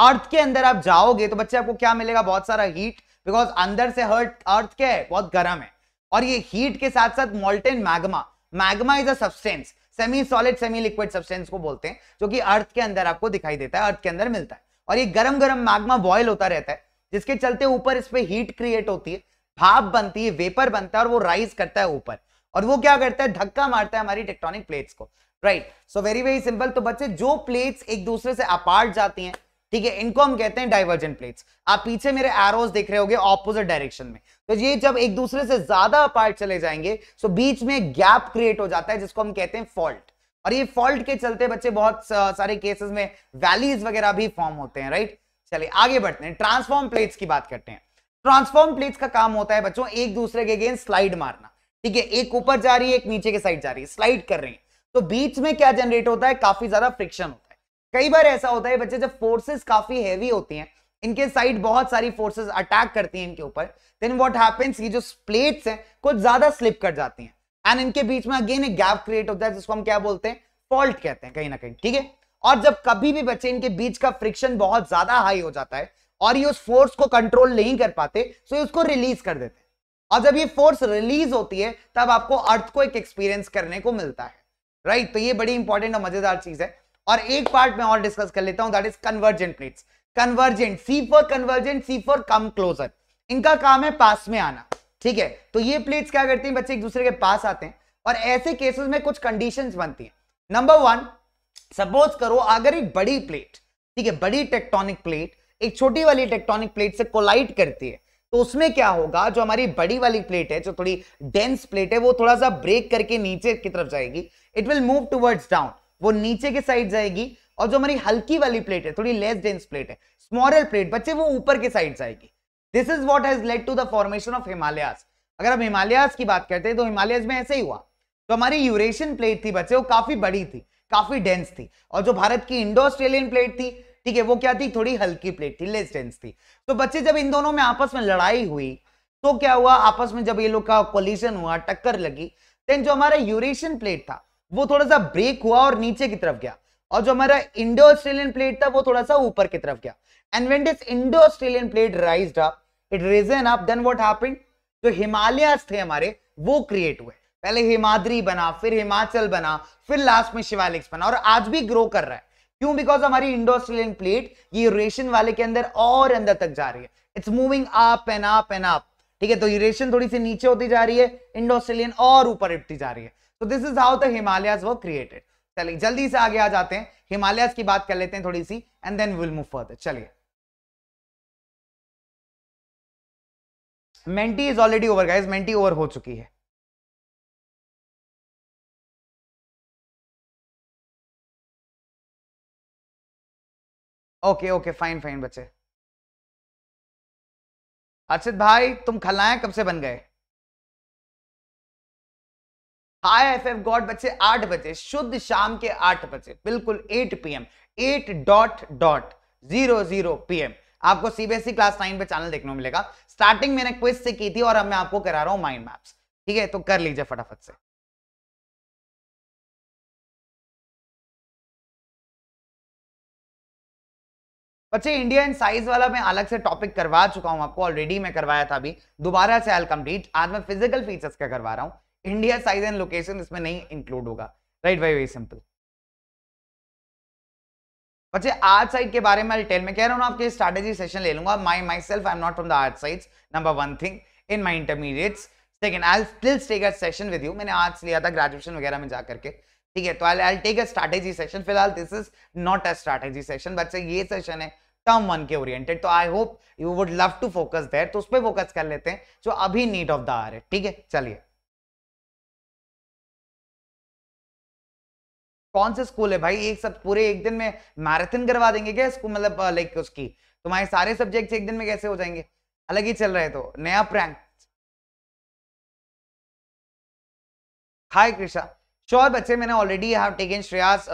A: अर्थ के अंदर आप जाओगे तो बच्चे आपको क्या मिलेगा बहुत सारा हीट बिकॉज अंदर से हर्ट अर्थ क्या है बहुत गर्म है और ये हीट के साथ साथ molten magma magma is a substance semi solid semi liquid substance को बोलते हैं जो कि अर्थ के अंदर आपको दिखाई देता है अर्थ के अंदर मिलता है और ये गरम गरम मैग्मा बॉयल होता रहता है जिसके चलते ऊपर इस पर हीट क्रिएट होती है भाप बनती है वेपर बनता है और वो राइज करता है ऊपर और वो क्या करता है धक्का मारता है हमारी टेक्ट्रॉनिक प्लेट्स को right so very very simple तो बच्चे जो प्लेट्स एक दूसरे से अपार्ट जाती हैं ठीक है इनको हम कहते हैं डाइवर्जेंट प्लेट्स आप पीछे मेरे एरोज देख रहे होंगे ऑपोजिट डायरेक्शन में तो ये जब एक दूसरे से ज्यादा अपार्ट चले जाएंगे तो बीच में गैप क्रिएट हो जाता है जिसको हम कहते हैं फॉल्ट और ये फॉल्ट के चलते बच्चे बहुत सारे केसेस में वैलीज वगैरह भी फॉर्म होते हैं राइट चलिए आगे बढ़ते हैं ट्रांसफॉर्म प्लेट्स की बात करते हैं ट्रांसफॉर्म प्लेट्स का काम होता है बच्चों एक दूसरे के अगेंस्ट स्लाइड मारना ठीक है एक ऊपर जा रही है एक नीचे के साइड जा रही है स्लाइड कर रही है तो बीच में क्या जनरेट होता है काफी ज्यादा फ्रिक्शन होता है कई बार ऐसा होता है बच्चे जब फोर्सेस काफी हैवी होती हैं इनके साइड बहुत सारी फोर्सेस अटैक करती हैं इनके ऊपर देन व्हाट हैपेंस ये जो प्लेट्स हैं कुछ ज्यादा स्लिप कर जाती हैं एंड इनके बीच में अगेन एक गैप क्रिएट होता है जिसको हम क्या बोलते हैं फॉल्ट कहते हैं कहीं ना कहीं ठीक है और जब कभी भी बच्चे इनके बीच का फ्रिक्शन बहुत ज्यादा हाई हो जाता है और ये उस फोर्स को कंट्रोल नहीं कर पाते सो तो ये उसको रिलीज कर देते हैं और जब ये फोर्स रिलीज होती है तब आपको अर्थ को एक एक्सपीरियंस करने को मिलता है राइट right? तो ये बड़ी इंपॉर्टेंट और मजेदार चीज है और एक पार्ट में और डिस्कस कर लेता हूं that is convergent plates convergent C for convergent C for come closer इनका काम है पास में आना ठीक है तो ये प्लेट्स क्या करती हैं बच्चे एक दूसरे के पास आते हैं और ऐसे केसेस में कुछ कंडीशंस बनती हैं नंबर वन सपोज करो अगर एक बड़ी प्लेट ठीक है बड़ी टेक्टोनिक प्लेट एक छोटी वाली टेक्टोनिक प्लेट से कोलाइट करती है तो उसमें क्या होगा जो हमारी बड़ी वाली प्लेट है जो थोड़ी डेंस प्लेट है वो थोड़ा सा ब्रेक करके नीचे की तरफ जाएगी it will move towards down वो नीचे के साइड जाएगी और जो हमारी हल्की वाली प्लेट है थोड़ी लेस डेंस प्लेट है स्मॉलर प्लेट बच्चे वो ऊपर के साइड जाएगी this is what has led to the formation of Himalayas अगर हम हिमालयाज की बात करते हैं तो हिमालयाज में ऐसे ही हुआ तो हमारी यूरेशियन प्लेट थी बच्चे वो काफी बड़ी थी काफी डेंस थी और जो भारत की इंडो ऑस्ट्रेलियन प्लेट थी ठीक है वो क्या थी थोड़ी हल्की प्लेट थी लेस डेंस थी तो बच्चे जब इन दोनों में आपस में लड़ाई हुई तो क्या हुआ आपस में जब ये लोग का कोलिशन हुआ टक्कर लगी देन जो हमारा यूरेशियन प्लेट था वो थोड़ा सा ब्रेक हुआ और नीचे की तरफ गया और जो हमारा इंडो ऑस्ट्रेलियन प्लेट था वो थोड़ा सा ऊपर की तरफ गया and when this Indo Australian plate rise up it risen up then what happened जो हिमालयस थे हमारे वो क्रिएट हुए पहले हिमाद्री बना फिर हिमाचल बना फिर लास्ट में शिवालिक्स बना और आज भी ग्रो कर रहा है क्यों बिकॉज हमारी इंडो ऑस्ट्रेलियन प्लेट ये यूरेशियन वाले के अंदर और अंदर तक जा रही है it's moving up and up and up ठीक है तो यूरेशियन थोड़ी सी नीचे होती जा रही है इंडो ऑस्ट्रेलियन और ऊपर उठती जा रही है तो this is how the Himalaya were created चलिए जल्दी से आगे आ जाते हैं हिमालय की बात कर
C: लेते हैं थोड़ी सी and then will move further चलिए Menti is already over guys Menti ओवर हो चुकी है
B: ओके ओके फाइन फाइन बच्चे
C: अर्षित भाई तुम खलनायक कब से बन गए हाई एफ एफ गॉड बच्चे आठ बजे शुद्ध शाम के आठ बजे बिल्कुल eight P M
A: eight dot dot zero zero P M आपको सीबीएसई क्लास नाइन पे चैनल देखने को मिलेगा
B: स्टार्टिंग मैंने क्विज से की थी और अब मैं आपको करा रहा हूं माइंड मैप्स ठीक है तो कर लीजिए फटाफट से बच्चे इंडिया साइज वाला मैं अलग से टॉपिक करवा चुका हूं आपको ऑलरेडी
A: मैं करवाया था अभी दोबारा से आई कंप्लीट आज मैं फिजिकल फीचर्स का करवा रहा हूं इंडिया साइज एंड लोकेशन इसमें नहीं इंक्लूड होगा राइट वेरी वेरी सिंपल बच्चे आर्ट साइड के बारे में डिटेल में कह रहा हूँ आपके स्ट्रेटेजी सेशन ले लूंगा my myself I am not from the art side number one thing in my intermediates second I still take a session with you मैंने आर्ट्स लिया था ग्रेजुएशन वगैरह में जाकर के ठीक है तो I I take a strategy session फिलहाल this is not a strategy session बच्चे ये सेशन है टर्म वन के ओरिएंटेड तो I hope you would love to focus there तो
C: उस पर फोकस कर लेते हैं जो अभी नीड ऑफ द आर है ठीक है चलिए कौन से स्कूल है भाई एक सब पूरे एक दिन में मैराथन करवा देंगे क्या स्कूल मतलब लाइक उसकी तुम्हारे सारे सब्जेक्ट एक दिन में कैसे हो जाएंगे अलग ही चल रहे तो नया प्रैंक हाय कृषा श्योर बच्चे मैंने already have taken Shreyas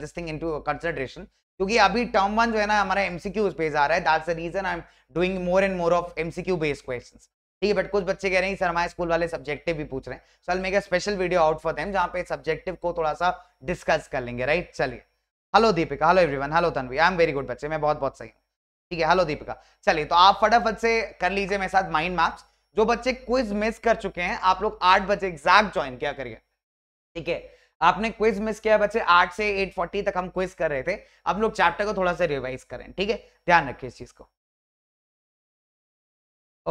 C: this thing into consideration
A: क्योंकि अभी टर्म वन जो है ना हमारा एमसीक्यू पे आ रहा है that's the reason I am doing more and more of MCQ based questions ठीक है बट कुछ बच्चे कह रहे हैं सर हमारे स्कूल वाले सब्जेक्टिव भी पूछ रहे हैं so make a special video out for them जहाँ पे सब्जेक्टिव को थोड़ा सा डिस्कस कर लेंगे राइट चलिए hello Deepika hello everyone hello Tanvi I am very good बच्चे मैं बहुत बहुत सही हूँ ठीक है हेलो दीपिका चलिए तो आप फटाफट से कर लीजिए मेरे साथ माइंड मैप्स जो बच्चे क्विज मिस कर चुके हैं आप लोग आठ बजे एग्जैक्ट ज्वाइन किया करिए ठीक है आपने क्विज मिस किया बच्चे आठ से एट फोर्टी तक हम क्विज कर रहे थे अब लोग चैप्टर को थोड़ा सा रिवाइज करें ठीक है ध्यान रखिए इस चीज को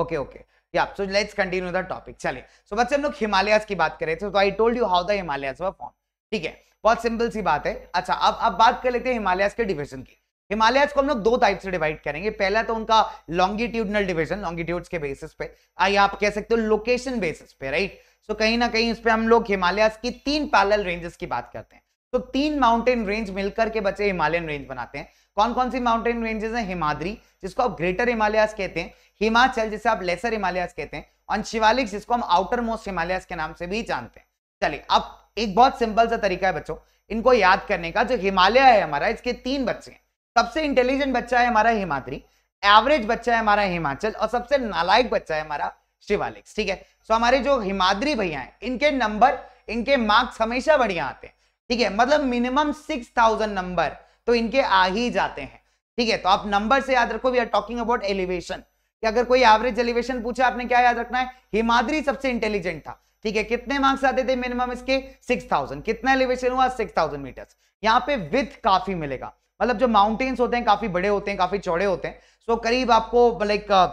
A: okay okay so let's continue the topic चलिए सो बच्चे हम लोग हिमालय की बात कर रहे थे तो I told you how the Himalaya form ठीक है बहुत सिंपल सी बात है अच्छा अब अब बात कर लेते हैं हिमालय के डिविजन की हिमालय को हम लोग दो टाइप से डिवाइड करेंगे पहला तो उनका लॉन्गिट्यूडनल डिविजन लॉन्गिट्यूड के बेसिस पे आई आप कह सकते हो लोकेशन बेसिस पे राइट सो so, कहीं ना कहीं इस पे हम लोग हिमालय की तीन पैरल रेंजेस की बात करते हैं तो तीन माउंटेन रेंज मिलकर के बच्चे हिमालयन रेंज बनाते हैं कौन कौन सी माउंटेन रेंजेस हैं हिमाद्री जिसको आप ग्रेटर हिमालयास कहते हैं हिमाचल जिसे आप लेसर हिमालयास कहते हैं और शिवालिक जिसको हम आउटर मोस्ट हिमालयाज के नाम से भी जानते हैं चलिए अब एक बहुत सिंपल सा तरीका है बच्चों इनको याद करने का जो हिमालय है हमारा इसके तीन बच्चे हैं सबसे इंटेलिजेंट बच्चा है हमारा हिमाद्री एवरेज बच्चा है हमारा हिमाचल और सबसे नालायक बच्चा है हमारा शिवालिक ठीक है सो हमारे जो हिमाद्री भैया हैं इनके नंबर इनके मार्क्स हमेशा बढ़िया आते हैं ठीक है मतलब मिनिमम सिक्स थाउजेंड नंबर तो इनके आ ही जाते हैं ठीक है तो आप नंबर से याद रखो we are talking about elevation कि अगर कोई एवरेज एलिवेशन पूछा आपने क्या याद रखना है हिमाद्री सबसे इंटेलिजेंट था ठीक है कितने मार्क्स आते थे मिनिमम इसके 6000 कितना एलिवेशन हुआ 6000 मीटर्स यहाँ पे विथ काफी मिलेगा मतलब जो माउंटेन्स होते हैं काफी बड़े होते हैं काफी चौड़े होते हैं सो so, करीब आपको लाइक uh,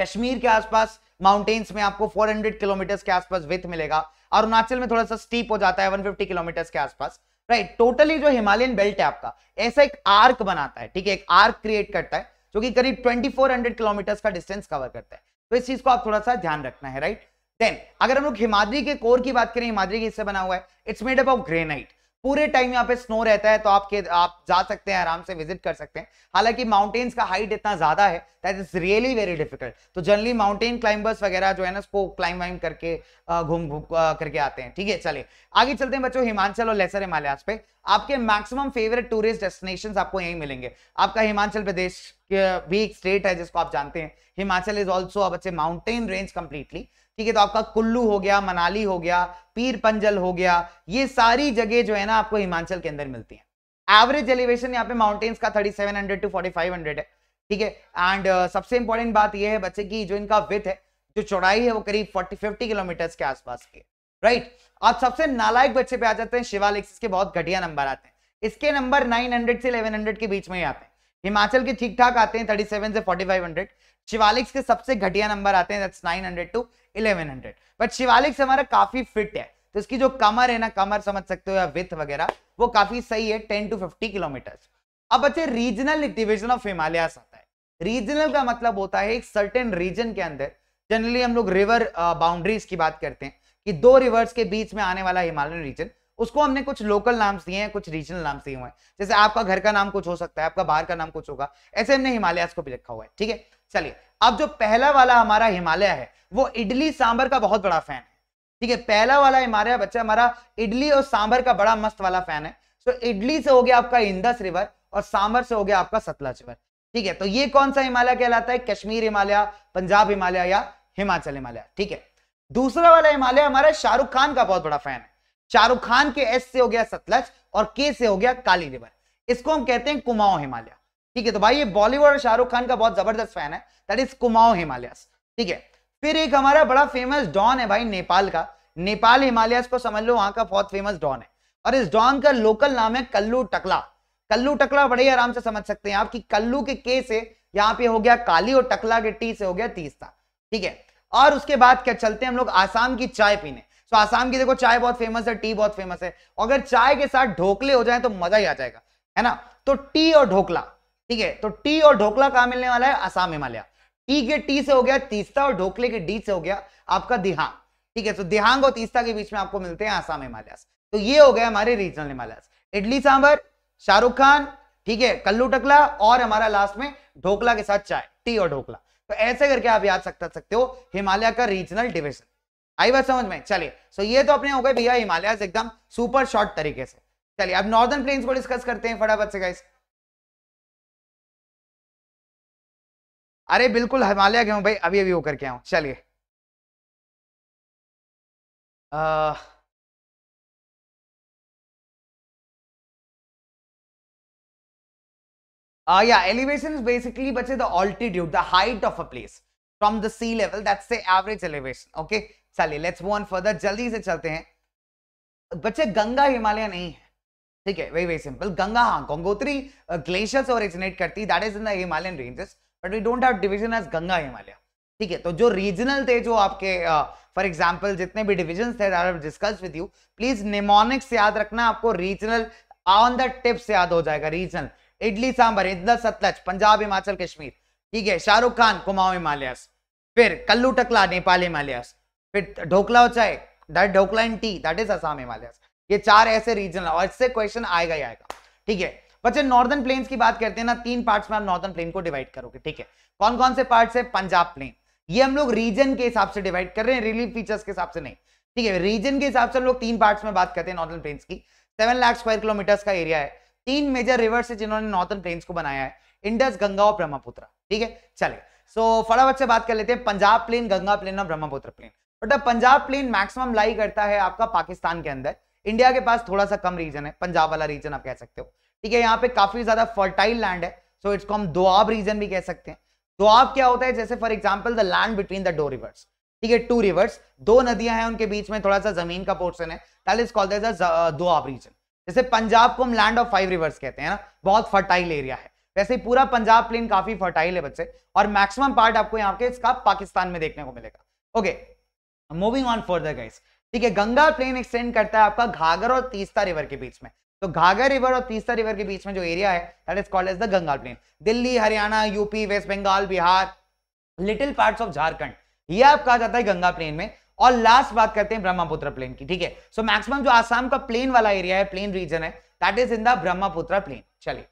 A: कश्मीर के आसपास माउंटेन्स में आपको 400 किलोमीटर के आसपास विथ मिलेगा अरुणाचल में थोड़ा सा स्टीप हो जाता है 150 किलोमीटर के आसपास राइट टोटली जो हिमालयन बेल्ट है आपका ऐसा एक आर्क बनाता है ठीक है एक आर्क क्रिएट करता है जो कि करीब 2400 किलोमीटर का डिस्टेंस कवर करता है तो इस चीज को आप थोड़ा सा ध्यान रखना है राइट देन अगर हम लोग हिमाद्री के कोर की बात करें हिमाद्री के हिस्से बना हुआ है it's made up of granite पूरे टाइम यहाँ पे स्नो रहता है तो आप के आप जा सकते हैं आराम से विजिट कर सकते हैं हालांकि माउंटेन्स का हाइट इतना ज्यादा है that is really very difficult तो जनरली माउंटेन क्लाइंबर्स वगैरह जो है ना उसको क्लाइंब वाइम करके घूम घूम करके आते हैं ठीक है चलिए आगे चलते हैं बच्चों हिमाचल और लेसर हिमालयास पे आपके मैक्सिमम फेवरेट टूरिस्ट डेस्टिनेशन आपको यही मिलेंगे आपका हिमाचल प्रदेश भी एक स्टेट है जिसको आप जानते हैं हिमाचल इज ऑल्सो अब माउंटेन रेंज कंप्लीटली ठीक है तो आपका कुल्लू हो गया मनाली हो गया पीर पंजल हो गया ये सारी जगह जो है ना आपको हिमाचल के अंदर मिलती है एवरेज एलिवेशन यहाँ पे माउंटेन्स का thirty seven hundred to forty five hundred है ठीक है एंड uh, सबसे इंपॉर्टेंट बात यह है बच्चे की जो इनका विथ है जो चौड़ाई है वो करीब फोर्टी फिफ्टी किलोमीटर्स के आसपास की राइट आप सबसे नालायक बच्चे पे आ जाते हैं शिवालिक्स के बहुत घटिया नंबर आते हैं इसके नंबर नाइन से इलेवन के बीच में ही आते हैं हिमाचल के ठीक ठाक आते हैं 37 से 4500 शिवालिक्स के सबसे घटिया नंबर आते हैं that's 900 to eleven hundred but Shivalik से हमारा काफी फिट है तो इसकी जो कमर है ना कमर समझ सकते हो या विथ वगैरह वो काफी सही है टेन टू फिफ्टी किलोमीटर अब बच्चे रीजनल डिविजन ऑफ हिमालयास आता है रीजनल का मतलब होता है एक सर्टेन रीजन के अंदर जनरली हम लोग रिवर बाउंड्रीज की बात करते हैं कि दो रिवर्स के बीच में आने वाला हिमालयन रीजन उसको हमने कुछ लोकल नाम्स दिए हैं कुछ रीजनल नाम्स दिए हुए हैं जैसे आपका घर का नाम कुछ हो सकता है आपका बाहर का नाम कुछ होगा ऐसे हमने हिमालयास को भी रखा हुआ है ठीक है चलिए अब जो पहला वाला हमारा हिमालय है वो इडली सांबर का बहुत बड़ा फैन है ठीक है पहला वाला हिमालय बच्चा हमारा इडली और सांबर का बड़ा मस्त वाला फैन है तो इडली से हो गया आपका इंदस रिवर और सांबर से हो गया आपका सतलज रिवर ठीक है तो ये कौन सा हिमालय कहलाता है कश्मीर हिमालय पंजाब हिमालय या हिमाचल हिमालय ठीक है दूसरा वाला हिमालय हमारा शाहरुख खान का बहुत बड़ा फैन है शाहरुख खान के एस से हो गया सतलज और के से हो गया काली रिवर इसको हम कहते हैं कुमाऊं हिमालय ठीक है तो भाई ये बॉलीवुड और शाहरुख खान का बहुत जबरदस्त फैन है दैट इज कुमाओ हिमालयस ठीक है फिर एक हमारा बड़ा फेमस डॉन है भाई नेपाल का नेपाल हिमालयस को समझ लो वहां का बहुत फेमस डॉन है और इस डॉन का लोकल नाम है कल्लू टकला कल्लू टकला बड़े आराम से समझ सकते हैं आपकी कल्लू के के से यहाँ पे हो गया काली और टकला के टी से हो गया तीसता ठीक है और उसके बाद क्या चलते हैं हम लोग आसाम की चाय पीने तो आसाम की देखो चाय बहुत फेमस है टी बहुत फेमस है अगर चाय के साथ ढोकले हो जाए तो मजा ही आ जाएगा है ना तो टी और ढोकला ठीक है तो टी और ढोकला कहा मिलने वाला है Assam Himalaya T K T से हो गया तीस्ता और ढोकले के डी से हो गया आपका दिहांग ठीक है तो दिहांग और तीस्ता के बीच में आपको मिलते हैं आसाम हिमालयास तो ये हो गया हमारे रीजनल हिमालय इडली सांभर शाहरुख खान ठीक है कल्लू टकला और हमारा लास्ट में ढोकला के साथ चाय टी और ढोकला तो ऐसे करके आप याद सकता सकते हो हिमालय का रीजनल डिविजन आई बात समझ में चलिए सो ये तो अपने हो गए भैया
C: हिमालय एकदम सुपर शॉर्ट तरीके से चलिए अब नॉर्दर्न प्लेन्स को डिस्कस करते हैं फटाफट से गाइस अरे बिल्कुल हिमालय गया हूँ भाई
B: अभी अभी वो करके आऊँ चलिए Uh, yeah, elevation is basically, but say the altitude, the height of a place from
A: the sea level. That's the average elevation. Okay, चलिए let's move on further. जल्दी से चलते हैं बच्चे गंगा हिमालय नहीं है ठीक है वेरी वेरी सिंपल गंगा हाँ गंगोत्री ग्लेशियर से ओरिजिनेट करती that is in the Himalayan ranges but we don't have division as Ganga Himalaya ठीक है तो जो रीजनल थे जो आपके फॉर uh, एग्जाम्पल जितने भी डिविजन थे discuss with you please mnemonics याद रखना आपको रीजनल ऑन द टिप्स याद हो जाएगा रीजनल इडली सांबर इंदर सतलज पंजाब हिमाचल कश्मीर ठीक है शाहरुख खान कुमाऊं हिमालयस फिर कल्लू टकला नेपाल हिमालयस फिर dhokla chai that dhokla in tea that is Assam Himalayas ये चार ऐसे रीजनल और इससे क्वेश्चन आएगा ही आएगा ठीक है बच्चे नॉर्दर्न प्लेन्स की बात करते हैं ना तीन पार्ट्स में आप नॉर्दर्न प्लेन को डिवाइड करोगे ठीक है कौन कौन से पार्ट्स है पंजाब प्लेन ये हम लोग रीजन के हिसाब से डिवाइड कर रहे हैं रिलीफ फीचर्स के हिसाब से नहीं ठीक है रीजन के हिसाब से हम लोग तीन पार्ट्स में बात करते हैं नॉर्दर्न प्लेन्स की सेवन लाख स्क्वायर किलोमीटर का एरिया है तीन मेजर रिवर्स है जिन्होंने नॉर्दर्न प्लेन्स को बनाया है इंडस गंगा और ब्रह्मपुत्र ठीक है चले सो फटाफट से बात कर लेते हैं पंजाब प्लेन गंगा प्लेन और ब्रह्मपुत्र प्लेन बेटा पंजाब प्लेन मैक्सिमम लाई करता है आपका पाकिस्तान के अंदर इंडिया के पास थोड़ा सा कम रीजन है पंजाब वाला रीजन आप कह सकते हो ठीक है यहाँ पे काफी ज्यादा फर्टाइल लैंड है सो इट्स को हम दोआब रीजन भी कह सकते हैं दोआब क्या होता है जैसे for example the land between the two rivers ठीक है टू रिवर्स दो नदियां हैं उनके बीच में थोड़ा सा जमीन का पोर्सन है that is called as doab region जैसे पंजाब को हम लैंड ऑफ फाइव रिवर्स कहते हैं ना बहुत फर्टाइल एरिया है वैसे ही पूरा पंजाब प्लेन काफी फर्टाइल है बच्चे और मैक्सिमम पार्ट आपको यहाँ के इसका पाकिस्तान में देखने को मिलेगा okay moving on further guys ठीक है गंगा प्लेन एक्सटेंड करता है आपका घाघर और तीस्ता रिवर के बीच में तो घाघर रिवर और तीसरा रिवर के बीच में जो एरिया है that is called as the Gangal plain Delhi Haryana UP west Bengal Bihar little parts of Jharkhand ये आप कहा जाता है गंगा प्लेन में और लास्ट बात करते हैं ब्रह्मपुत्र प्लेन की ठीक है सो मैक्सिमम जो आसाम का प्लेन वाला एरिया है प्लेन रीजन है that is in the Brahmaputra plain चलिए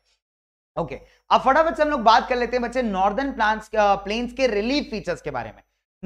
A: ओके okay. अब फटाफट से हम लोग बात कर लेते हैं बच्चे नॉर्दर्न प्लांट्स प्लेन्स के रिलीफ फीचर्स के बारे में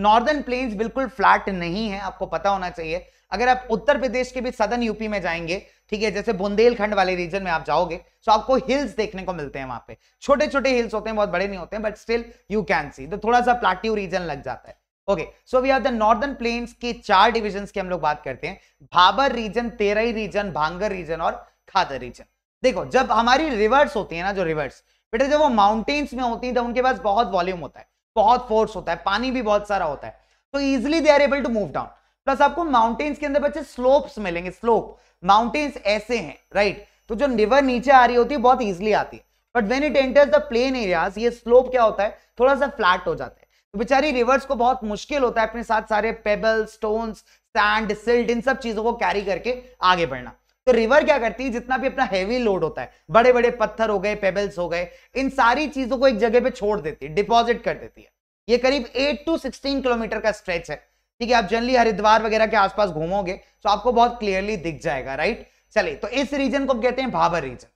A: नॉर्दर्न प्लेन्स बिल्कुल फ्लैट नहीं है आपको पता होना चाहिए अगर आप उत्तर प्रदेश के भी सदन यूपी में जाएंगे ठीक है जैसे बुंदेलखंड वाले रीजन में आप जाओगे तो आपको हिल्स देखने को मिलते हैं वहां पे छोटे छोटे हिल्स होते हैं बहुत बड़े नहीं होते हैं but still you can see तो थोड़ा सा प्लाट्यू रीजन लग जाता है okay so we are the northern plains के चार डिविजन की हम लोग बात करते हैं Bhabar region Terai region Bhangar region और खादर रीजन देखो जब हमारी रिवर्स होती है ना जो रिवर्स बेटा जब वो माउंटेन्स में होती है तो उनके पास बहुत वॉल्यूम होता है बहुत फोर्स होता है पानी भी बहुत सारा होता है तो easily they are able to move down plus आपको माउंटेन्स के अंदर बच्चे स्लोप्स मिलेंगे स्लोप माउंटेन्स ऐसे हैं राइट तो जो रिवर नीचे आ रही होती है बहुत ईजिली आती है but when it enters the plain areas ये स्लोप क्या होता है थोड़ा सा फ्लैट हो जाता है तो बेचारी रिवर्स को बहुत मुश्किल होता है अपने साथ सारे पेबल स्टोन सैंड सिल्ट इन सब चीजों को कैरी करके आगे बढ़ना तो रिवर क्या करती है जितना भी अपना हैवी लोड होता है बड़े बड़े पत्थर हो गए पेबल्स हो गए इन सारी चीजों को एक जगह पे छोड़ देती है डिपॉजिट कर देती है ये करीब 8 टू 16 किलोमीटर का स्ट्रेच है ठीक है आप जनरली हरिद्वार वगैरह के आसपास घूमोगे तो आपको बहुत क्लियरली दिख जाएगा राइट चलिए तो इस रीजन को हम कहते हैं भाबर रीजन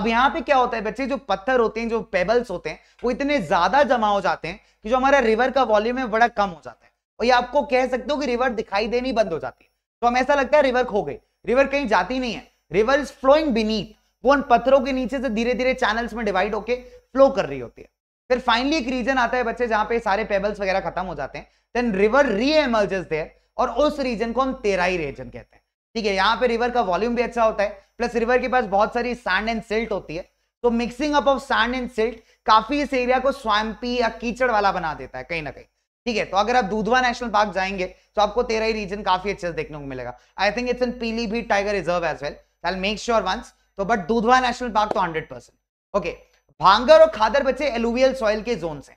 A: अब यहाँ पे क्या होता है बच्चे जो पत्थर होते हैं जो पेबल्स होते हैं वो इतने ज्यादा जमा हो जाते हैं कि जो हमारा रिवर का वॉल्यूम है बड़ा कम हो जाता है और ये आपको कह सकते हो कि रिवर दिखाई देनी बंद हो जाती है तो हम ऐसा लगता है रिवर खो गई रिवर कहीं जाती नहीं है रिवर इज फ्लोइंग बीनीथ वो उन पत्थरों के नीचे से धीरे धीरे चैनल्स में डिवाइड होके फ्लो कर रही होती है फिर फाइनली एक रीजन आता है बच्चे जहां पे सारे पेबल्स वगैरह खत्म हो जाते हैं then river reemerges there और उस रीजन को हम तेराई रीजन कहते हैं ठीक है यहाँ पे रिवर का वॉल्यूम भी अच्छा होता है प्लस रिवर के पास बहुत सारी सैंड एंड सिल्ट होती है तो mixing up of sand and silt काफी इस एरिया को स्वाम्पी या कीचड़ वाला बना देता है कहीं ना कहीं ठीक है तो अगर आप दूधवा नेशनल पार्क जाएंगे तो आपको तेरह ही रीजन काफी अच्छे से देखने को मिलेगा I think it's in Pilibhit tiger reserve as well I make sure once तो बट दूधवा नेशनल पार्क तो हंड्रेड परसेंट ओके भांगर और खादर बच्चे एलुवियल सॉइल के जोन से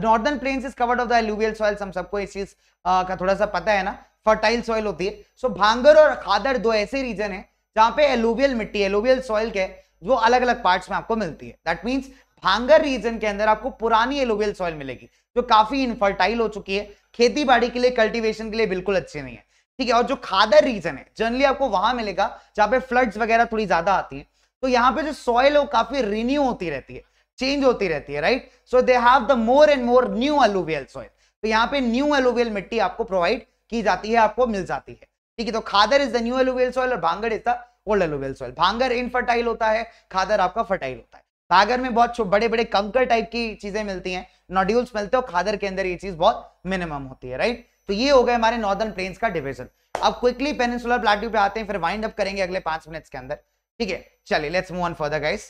A: northern plains is covered of the alluvial soil हम सबको इस चीज का थोड़ा सा पता है ना फर्टाइल सॉइल होती है सो so, भांगर और खादर दो ऐसे रीजन है जहां पे एलुवियल मिट्टी एलुवियल सॉइल के वो अलग अलग पार्ट्स में आपको मिलती है दैट मीन्स भांगर रीजन के अंदर आपको पुरानी एलोवियल सॉइल मिलेगी जो काफी इनफर्टाइल हो चुकी है खेती बाड़ी के लिए कल्टिवेशन के लिए बिल्कुल अच्छी नहीं है ठीक है और जो खादर रीजन है जनरली आपको वहां मिलेगा जहां पे फ्लड्स वगैरह थोड़ी ज्यादा आती है तो यहाँ पे जो सॉइल है वो काफी रिन्यू होती रहती है चेंज होती रहती है right so they have the more and more new alluvial soil तो यहाँ पे न्यू एलोवियल मिट्टी आपको प्रोवाइड की जाती है आपको मिल जाती है ठीक है तो Khadar is the new alluvial soil और Bhangar is the old alluvial soil Bhangar infertile होता है खादर आपका फर्टाइल होता है भागर में बहुत बड़े बड़े कंकर टाइप की चीजें मिलती हैं नॉड्यूल्स मिलते हैं खादर के अंदर ये चीज बहुत मिनिमम होती है राइट तो ये हो गए हमारे नॉर्दर्न प्लेन्स का डिविजन अब क्विकली पेनिसुलर प्लाट्यू पे आते हैं फिर
C: वाइंड अप करेंगे अगले पांच मिनट्स के अंदर ठीक है चलिए let's move on further guys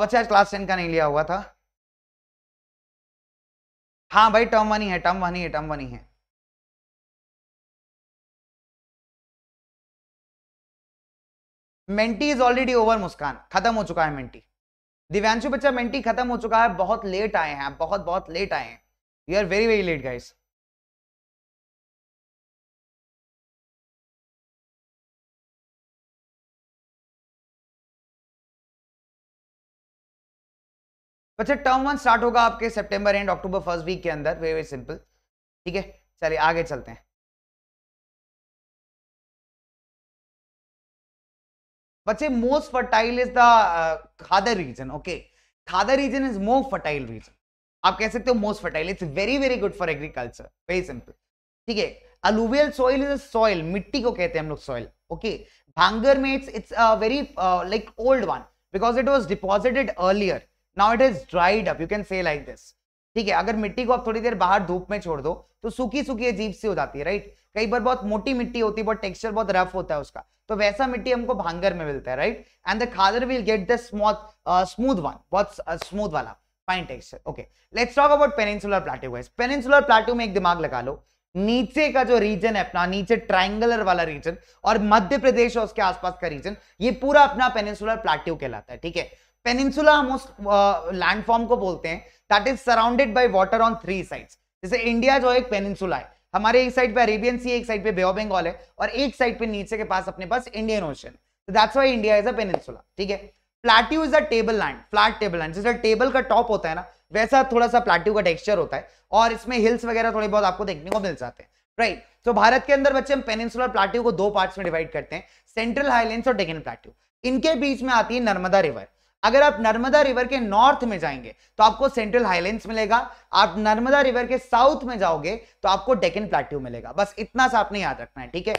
C: बच्चा आज क्लास टेन का नहीं लिया हुआ था हाँ भाई टर्म वन ही है टर्म वन ही है टर्म वन ही है Menti is already over Muskan खत्म हो चुका है मेंटी दिव्यांशु बच्चा मेंटी खत्म हो चुका है बहुत
B: लेट आए हैं बहुत बहुत लेट आए हैं you are very very late guys
C: बच्चे टर्म वन स्टार्ट होगा आपके September end October first week के अंदर वेरी वेरी सिंपल ठीक है चलिए आगे चलते हैं बच्चे most fertile is the Khadar region okay Khadar region is more fertile
A: region आप कह सकते हो most fertile it's very very good for agriculture very simple ठीक है अलूवियल सॉइल इज सॉइल मिट्टी को कहते हैं हम लोग सॉइल ओके भांगर में it's it's very like old one because it was deposited earlier now it is dried up you can say like this ठीक है अगर मिट्टी को आप थोड़ी देर बाहर धूप में छोड़ दो तो सूखी सूखी अजीब सी हो जाती है राइट कई बार बहुत मोटी मिट्टी होती है बहुत टेक्सचर बहुत रफ होता है उसका तो वैसा मिट्टी हमको भांगर में मिलता है right and the Khadar will get the smooth smooth one बहुत स्मूथ uh, वाला fine texture okay let's talk about peninsular plateau guys peninsular plateau में एक दिमाग लगा लो नीचे का जो रीजन है अपना नीचे ट्राइंगुलर वाला रीजन और मध्य प्रदेश और उसके आसपास का रीजन ये पूरा अपना पेनिनसुलर प्लाट्यू कहलाता है ठीक है पेनिनसुला हम उस लैंडफॉर्म को बोलते हैं that is surrounded by water on three side जैसे इंडिया जो एक पेनिनसुला है हमारे एक साइड पे अरेबियन सी एक साइड पे बे ऑफ बंगाल है और एक साइड पे नीचे के पास अपने पास Indian ocean that's why India is a peninsula ठीक है plateau is a table land flat table land जैसे टेबल का टॉप होता है ना वैसा थोड़ा सा प्लाट्यू का टेक्सचर होता है और इसमें हिल्स वगैरह थोड़े बहुत आपको देखने को मिल जाते हैं राइट तो भारत के अंदर बच्चे हम पेनिनसुलर प्लाट्यू को दो पार्ट्स में डिवाइड करते हैं सेंट्रल हाईलैंड्स और डेकन प्लाट्यू इनके बीच में आती है नर्मदा रिवर अगर आप नर्मदा रिवर के नॉर्थ में जाएंगे तो आपको सेंट्रल हाईलैंड मिलेगा आप नर्मदा रिवर के साउथ में जाओगे तो आपको डेकन प्लाट्यू मिलेगा बस इतना सा आपने याद रखना है ठीक है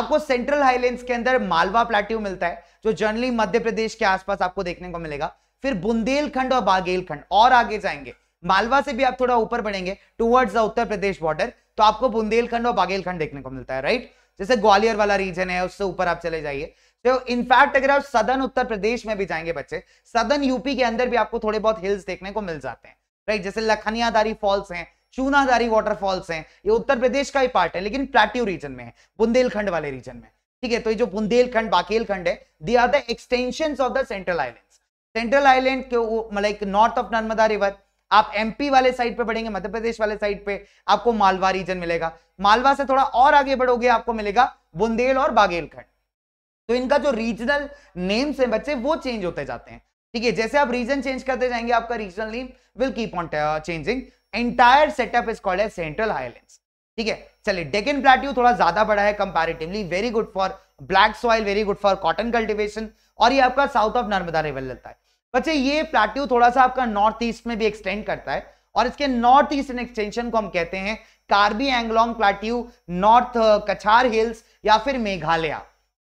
A: आपको सेंट्रल हाईलैंड के अंदर मालवा प्लाट्यू मिलता है जो जनरली मध्य प्रदेश के आसपास आपको देखने को मिलेगा फिर बुंदेलखंड और बागेलखंड और आगे जाएंगे मालवा से भी आप थोड़ा ऊपर बढ़ेंगे towards the Uttar Pradesh border तो आपको बुंदेलखंड और बागेलखंड देखने को मिलता है राइट जैसे ग्वालियर वाला रीजन है उससे ऊपर आप चले जाइए तो इनफैक्ट अगर आप सदन उत्तर प्रदेश में भी जाएंगे बच्चे सदन यूपी के अंदर भी आपको थोड़े बहुत हिल्स देखने को मिल जाते हैं राइट जैसे लखनियादारी फॉल्स हैं वाटर वाटरफॉल्स हैं ये उत्तर प्रदेश का ही पार्ट है लेकिन प्लाट्यू रीजन में है बुंदेलखंड वाले रीजन में ठीक है तो ये जो बुंदेलखंड बाकेलखंड है they are the extension of the central island central island के मतलब नॉर्थ ऑफ नर्मदा रिवर आप एमपी वाले साइड पे बढ़ेंगे मध्य प्रदेश वाले साइड पे आपको मालवा रीजन मिलेगा मालवा से थोड़ा और आगे बढ़ोगे आपको मिलेगा बुंदेल और बागेलखंड तो इनका जो रीजनल नेम्स है बच्चे वो चेंज होते जाते हैं ठीक है जैसे आप रीजन चेंज करते जाएंगे आपका regional name will keep on changing entire setup is called as central highland ठीक है चलिए डेकन प्लाट्यू थोड़ा ज्यादा बड़ा है comparatively very good for black soil very good for cotton cultivation और ये आपका साउथ ऑफ नर्मदा रिवर लगता है बच्चे ये प्लाट्यू थोड़ा सा आपका नॉर्थ ईस्ट में भी एक्सटेंड करता है और इसके नॉर्थ ईस्टर्न एक्सटेंशन को हम कहते हैं Karbi Anglong plateau north Cachar hills या फिर मेघालय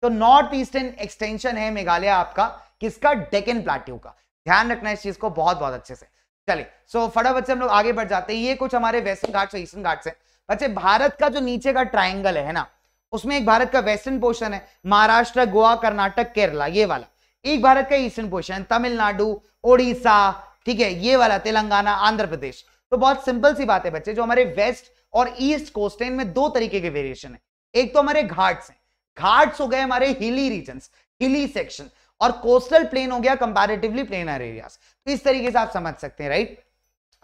A: तो नॉर्थ ईस्टर्न एक्सटेंशन है मेघालय आपका किसका डेकन प्लाट्यू का ध्यान रखना इस चीज को बहुत बहुत अच्छे से चलिए सो so, फटाफट से हम लोग आगे बढ़ जाते हैं ये कुछ हमारे वेस्टर्न घाट और ईस्टर्न घाट से बच्चे भारत का जो नीचे का ट्राइंगल है ना उसमें एक भारत का वेस्टर्न पोर्शन है महाराष्ट्र गोवा कर्नाटक केरला ये वाला एक भारत का ईस्टर्न पोर्शन तमिलनाडु ओडिशा ठीक है ये वाला तेलंगाना आंध्र प्रदेश तो बहुत सिंपल सी बात है बच्चे जो हमारे वेस्ट और ईस्ट कोस्टेन में दो तरीके के वेरिएशन है एक तो हमारे घाट्स हैं घाट्स हो गए हमारे हिली रीजन हिली सेक्शन और कोस्टल प्लेन हो गया कंपेरेटिवली प्लेनर एरियाज तो इस तरीके से आप समझ सकते हैं right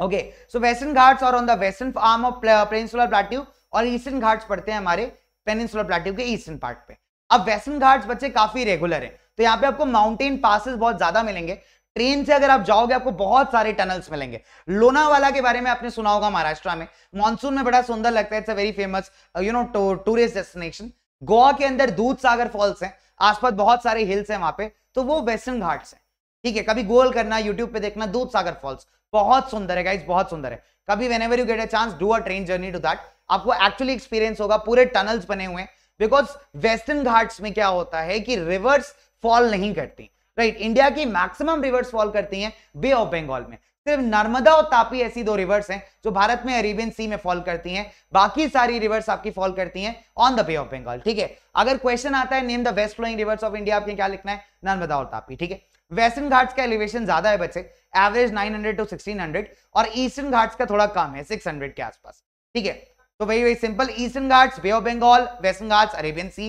A: okay so western Ghats और on the western arm of peninsular plateau और ईस्टर्न घाट्स पड़ते हैं हमारे पेनिसुलर प्लाट्यू के ईस्टर्न पार्ट पे अब वेस्टर्न घाट्स बच्चे काफी रेगुलर हैं तो यहाँ पे आपको माउंटेन पासिस बहुत ज्यादा मिलेंगे ट्रेन से अगर आप जाओगे आपको बहुत सारे टनल्स मिलेंगे लोनावाला के बारे में आपने सुना होगा महाराष्ट्र में मॉनसून में बड़ा सुंदर लगता है it's a very famous you know tourist destination Goa के अंदर दूध सागर फॉल्स हैं आसपास बहुत सारे हिल्स हैं वहां पे तो वो वेस्टर्न घाट्स हैं ठीक है कभी गोल करना यूट्यूब पे देखना दूध सागर फॉल्स बहुत सुंदर है गाइज बहुत सुंदर है कभी whenever you get a chance do a train journey to that आपको एक्चुअली एक्सपीरियंस होगा पूरे टनल्स बने हुए बिकॉज वेस्टर्न घाट्स में क्या होता है कि रिवर्स फॉल नहीं करती राइट right, इंडिया की मैक्सिमम रिवर्स फॉल करती हैं बे ऑफ बंगाल में सिर्फ नर्मदा और तापी ऐसी दो रिवर्स हैं जो भारत में अरेबियन सी में फॉल करती हैं बाकी सारी रिवर्स आपकी फॉल करती हैं on the bay of Bengal ठीक है अगर क्वेश्चन आता है name the west flowing rivers of India आपके क्या लिखना है नर्मदा और तापी ठीक है वेस्टर्न घाट्स का एलिवेशन ज्यादा है बच्चे एवरेज नाइन टू सिक्सटीन और ईस्टर्न घाट्स का थोड़ा कम है सिक्स के आसपास ठीक है तो वही वही simple eastern Ghats bay of Bengal western Ghats Arabian sea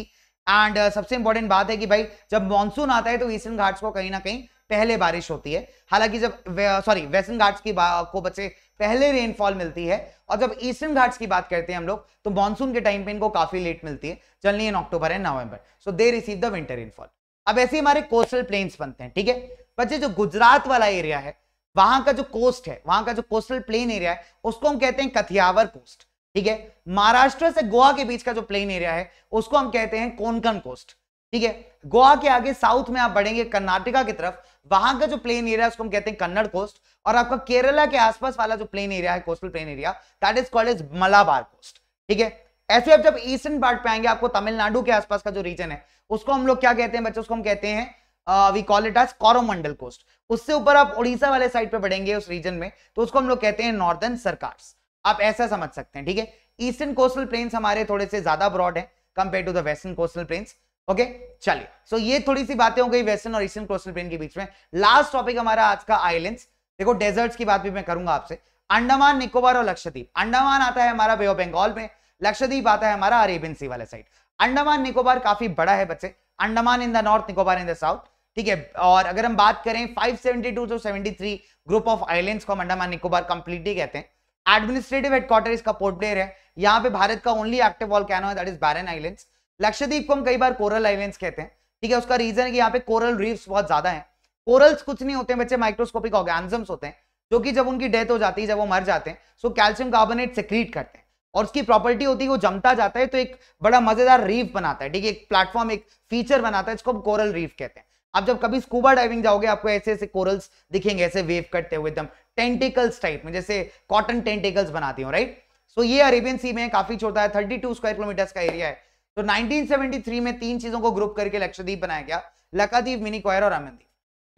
A: and सबसे इंपॉर्टेंट बात है कि भाई जब मॉनसून आता है तो ईस्टर्न घाट्स को कहीं ना कहीं पहले बारिश होती है हालांकि जब सॉरी वेस्टर्न घाट्स की को बच्चे पहले रेनफॉल मिलती है और जब ईस्टर्न घाट्स की बात करते हैं हम लोग तो मानसून के टाइम पे इनको काफी लेट मिलती है generally in October and November so they receive the winter rainfall अब ऐसे हमारे कोस्टल प्लेन्स बनते हैं ठीक है बच्चे जो गुजरात वाला एरिया है वहां का जो कोस्ट है वहां का जो कोस्टल प्लेन एरिया है उसको हम कहते हैं कथियावर कोस्ट ठीक है महाराष्ट्र से गोवा के बीच का जो प्लेन एरिया है उसको हम कहते हैं कोनकन कोस्ट ठीक है गोवा के आगे साउथ में आप बढ़ेंगे कर्नाटका की तरफ वहां का जो प्लेन एरिया उसको हम कहते हैं कन्नड़ कोस्ट और आपका केरला के आसपास वाला जो प्लेन एरिया है coastal plain area that is called is Malabar coast ठीक है ऐसे आप जब ईस्टर्न पार्ट पे आएंगे आपको तमिलनाडु के आसपास का जो रीजन है उसको हम लोग क्या कहते हैं बच्चों उसको हम कहते हैं we call it as Coromandel coast उससे ऊपर आप उड़ीसा वाले साइड पे बढ़ेंगे उस रीजन में तो उसको हम लोग कहते हैं नॉर्दर्न सरकार्स आप ऐसा समझ सकते हैं ठीक है ईस्टर्न कोस्टल प्लेन्स हमारे थोड़े से ज्यादा ब्रॉड है compare to the western coastal plains okay चलिए सो ये थोड़ी सी बातें हो गई वेस्टर्न और ईस्टर्न कोस्टल प्लेन के बीच में लास्ट टॉपिक हमारा आज का आइलैंड देखो डेजर्ट्स की बात भी मैं करूंगा आपसे अंडमान निकोबार और लक्षद्वीप अंडमान आता है हमारा वे बंगाल में लक्षद्वीप आता है हमारा अरेबियन सी वाला साइड अंडमान निकोबार काफी बड़ा है बच्चे Andaman in the north Nicobar in the south ठीक है और अगर हम बात करें 572 two three group of islands को अंडमान निकोबार कंप्लीटली कहते हैं एडमिनिस्ट्रेटिव हेडक्वार्टर इसका पोर्ट ब्लेयर है यहाँ पे भारत का ओनली एक्टिव वॉल कैनो है that is Barren islands Lakshadweep को हम कई बार कोरल आइलैंड्स कहते हैं ठीक है उसका रीजन है कि यहाँ पे कोरल रीफ्स बहुत ज्यादा है कोरल्स कुछ नहीं होते बच्चे माइक्रोस्कोपिक ऑर्गेनिजम्स होते हैं जो कि जब उनकी डेथ हो जाती है जब वो मर जाते हैं सो कैल्शियम कार्बोनेट सिक्रीट करते हैं और उसकी प्रॉपर्टी होती है वो जमता जाता है तो एक बड़ा मजेदार रीफ बनाता है ठीक है एक प्लेटफॉर्म एक फीचर बनाता है इसको हम कोरल रीफ कहते हैं आप जब कभी स्कूबा डाइविंग जाओगे आपको ऐसे ऐसे कोरल्स दिखेंगे ऐसे वेव करते हुए एकदम टेंटिकल्स टाइप में जैसे कॉटन टेंटिकल्स बनाती हूँ राइट सो ये अरेबियन सी में काफी छोटा है थर्टी स्क्वायर किलोमीटर का एरिया है तो 1973 में तीन चीजों को ग्रुप करके लक्षद्वीप बनाया गया लकादीप मिनी कोयर और अमनदीप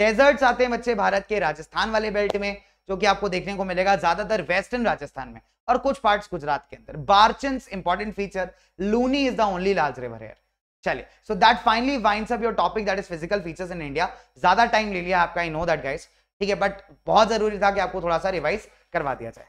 A: डेजर्ट्स आते हैं बच्चे भारत के राजस्थान वाले बेल्ट में जो कि आपको देखने को मिलेगा ज्यादातर वेस्टर्न राजस्थान में और कुछ पार्ट्स गुजरात के अंदर barchans important feature Luni is the only large river here चलिए so that finally wind up your topic that is physical features in
C: India ज्यादा टाइम ले लिया आपका आई नो दैट गाइस ठीक है बट बहुत जरूरी था कि आपको थोड़ा सा रिवाइज करवा दिया जाए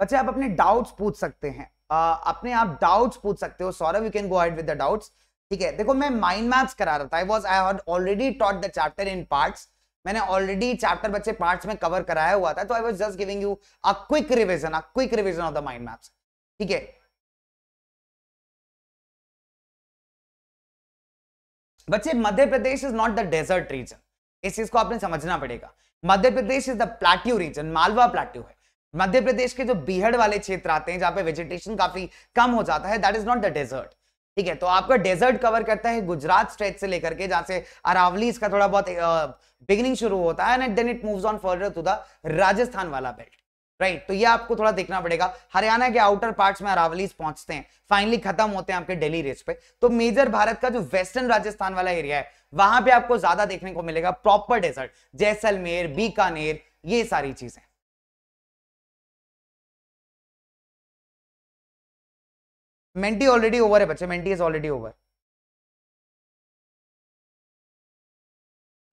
B: बच्चे आप अपने डाउट्स पूछ सकते हैं uh, अपने आप डाउट्स
A: पूछ सकते हो Saurabh you can go ahead with the doubts ठीक है देखो मैं माइंड मैथ्स करा रहा था I was I had already taught the chapter in parts मैंने ऑलरेडी चैप्टर बच्चे पार्ट्स में कवर कराया हुआ था तो I was just
C: giving you a quick revision a quick revision of the mind maps ठीक है बच्चे Madhya Pradesh is not the desert region इस चीज को आपने समझना पड़ेगा Madhya Pradesh is the plateau region Malwa
A: plateau है मध्य प्रदेश के जो बीहड़ वाले क्षेत्र आते हैं जहां पे वेजिटेशन काफी कम हो जाता है that is not the desert ठीक है तो आपका डेजर्ट कवर करता है गुजरात स्टेट से लेकर के जहां से अरावली इसका थोड़ा बहुत बिगिनिंग शुरू होता है and then it moves on further to the Rajasthan वाला बेल्ट राइट right, तो ये आपको थोड़ा देखना पड़ेगा हरियाणा के आउटर पार्ट्स में अरावलीज पहुंचते हैं फाइनली खत्म होते हैं आपके दिल्ली रेस पे तो मेजर भारत का जो वेस्टर्न राजस्थान वाला एरिया है वहां पे आपको
C: ज्यादा देखने को मिलेगा प्रॉपर डेजर्ट जैसलमेर बीकानेर ये सारी चीजें मेंटी ऑलरेडी ओवर है बच्चे मेंटी इज ऑलरेडी ओवर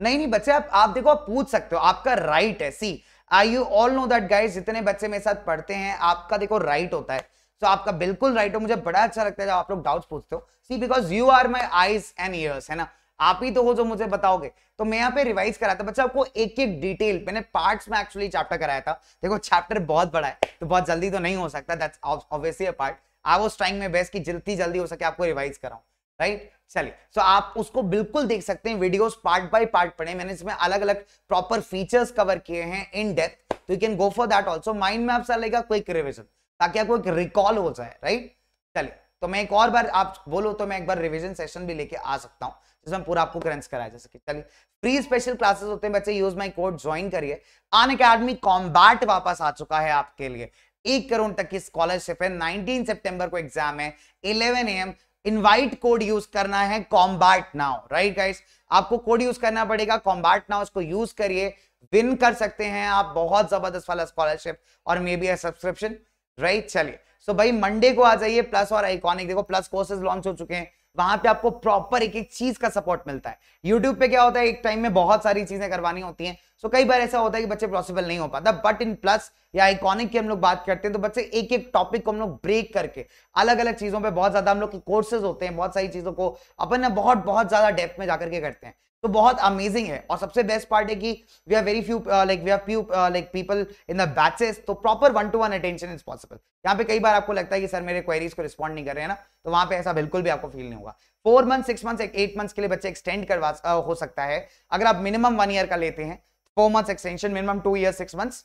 C: नहीं नहीं बच्चे आप आप देखो आप पूछ सकते हो आपका राइट है see I you all know that
A: guys जितने बच्चे मेरे साथ पढ़ते हैं आपका देखो राइट होता है तो so, आपका बिल्कुल राइट हो मुझे बड़ा अच्छा लगता है जब आप लोग डाउट्स पूछते हो see because you are my eyes and ears है ना आप ही तो हो जो मुझे बताओगे तो मैं यहाँ पे रिवाइज करा था बच्चा आपको एक एक डिटेल मैंने पार्ट्स में एक्चुअली चैप्टर कराया था देखो चैप्टर बहुत बड़ा है तो बहुत जल्दी तो नहीं हो सकता that's obviously a part I was trying my best की जल्दी जल्दी हो सके आपको रिवाइज कराऊ राइट चलिए सो आप उसको बिल्कुल देख सकते हैं वीडियोस पार्ट बाय पार्ट पढ़े मैंने इसमें अलग अलग प्रॉपर फीचर्स कवर किए हैं in depth you can go for that also mind में आपसे चलेगा क्विक रिविजन ताकि आपको एक रिकॉल हो जाए राइट चलिए तो मैं एक और बार आप बोलो तो मैं एक बार रिवीजन सेशन भी लेके आ सकता हूँ जिसमें पूरा आपको करेंस कराया जा सके चलिए फ्री स्पेशल क्लासेस होते हैं बच्चे यूज माय कोड ज्वाइन करिए अन अकेडमी कॉम्बैट वापस आ चुका है आपके लिए एक करोड़ तक की स्कॉलरशिप है 19 सितंबर को एग्जाम है 11 एम इनवाइट कोड यूज करना है कॉम्बाट नाउ राइट गाइस आपको कोड यूज करना पड़ेगा कॉम्बाट नाउ इसको यूज करिए विन कर सकते हैं आप बहुत जबरदस्त वाला स्कॉलरशिप और मे बी सब्सक्रिप्शन राइट चलिए सो भाई मंडे को आ जाइए प्लस और आइकॉनिक देखो प्लस कोर्सेज लॉन्च हो चुके हैं वहां पे आपको प्रॉपर एक एक चीज का सपोर्ट मिलता है यूट्यूब पे क्या होता है एक टाइम में बहुत सारी चीजें करवानी होती हैं सो कई बार ऐसा होता है कि बच्चे पॉसिबल नहीं हो पाता बट इन प्लस या इकोनिक की हम लोग बात करते हैं तो बच्चे एक एक टॉपिक को हम लोग ब्रेक करके अलग अलग चीजों पे बहुत ज्यादा हम लोग के कोर्सेज होते हैं बहुत सारी चीजों को अपन ना बहुत बहुत ज्यादा डेप्थ में जाकर के करते हैं तो बहुत अमेजिंग है और सबसे बेस्ट पार्ट है कि we are very few like we are few like people in the batches तो proper one to one attention is possible यहाँ पे कई बार आपको लगता है कि सर मेरे क्वेरीज को रिस्पॉन्ड नहीं कर रहे हैं ना तो वहां पे ऐसा बिल्कुल भी आपको फील नहीं होगा four month six month eight months के लिए बच्चे एक्सटेंड करवा uh, हो सकता है अगर आप मिनिमम वन ईयर का लेते हैं four month extension minimum two year six month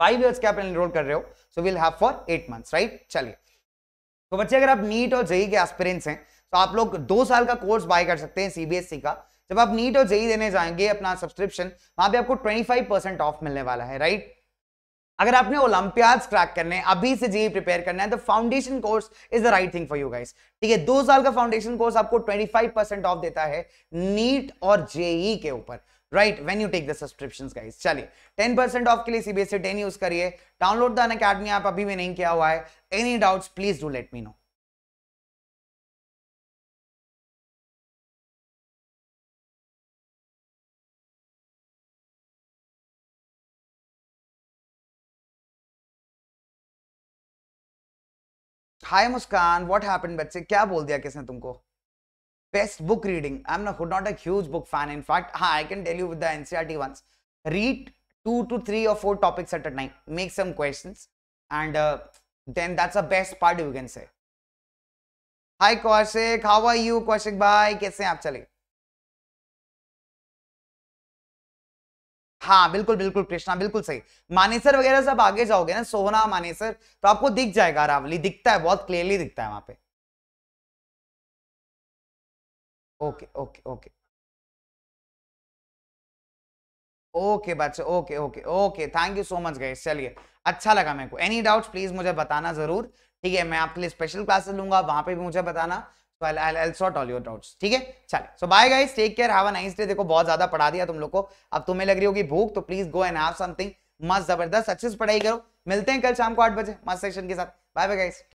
A: five years के आप एनरोल कर रहे हो so will have for eight months right चलिए तो बच्चे अगर आप नीट और जेई के एस्पिरेंट्स हैं तो आप लोग दो साल का कोर्स बाय कर सकते हैं सीबीएसई e का जब आप नीट और जेई देने जाएंगे अपना सब्सक्रिप्शन वहां पे आपको 25 परसेंट ऑफ मिलने वाला है राइट अगर आपने ओलंपियाड्स क्रैक करने हैं अभी से जेई प्रिपेयर करना है तो foundation course is the right thing for you guys ठीक है दो साल का फाउंडेशन कोर्स आपको 25 परसेंट ऑफ देता है नीट और जेई के ऊपर right when you take the subscription guys चलिए टेन परसेंट ऑफ के लिए सीबीएसई टेन यूज
C: करिए डाउनलोड द अकेडमी आप अभी भी नहीं किया हुआ है any doubt please do let me know hi Muskan what happened बच्चे क्या बोल दिया किसने तुमको best book reading. I'm not, not a huge book fan.
A: In fact, I can tell you with the NCRT ones. Read two to three or four topics at a time. Make some questions. And uh, then that's the best part you can say.
C: Hi Kaushik, how are you Kaushik bhai? kaise aap chale हाँ बिल्कुल बिल्कुल कृष्णा बिल्कुल सही मानेसर वगैरह सब आगे जाओगे ना सोना मानेसर तो आपको दिख जाएगा अरावली दिखता है बहुत क्लियरली दिखता है वहां पे
B: ओके ओके ओके ओके बच्चे okay okay okay thank you so much गए
A: चलिए अच्छा लगा मेरे को एनी डाउट्स प्लीज मुझे बताना जरूर ठीक है मैं आपके लिए स्पेशल क्लासेस लूंगा वहां पे भी मुझे बताना सॉर्ट ऑल योर डाउट्स ठीक है चलिए so bye guys take care have a nice day देखो बहुत ज्यादा पढ़ा दिया तुम लोग को अब तुम्हें लग रही होगी भूख तो please go and have something मस्त जबरदस्त अच्छे से पढ़ाई करो मिलते हैं कल शाम को आठ बजे मस्त सेशन के साथ बाय बाय गाइस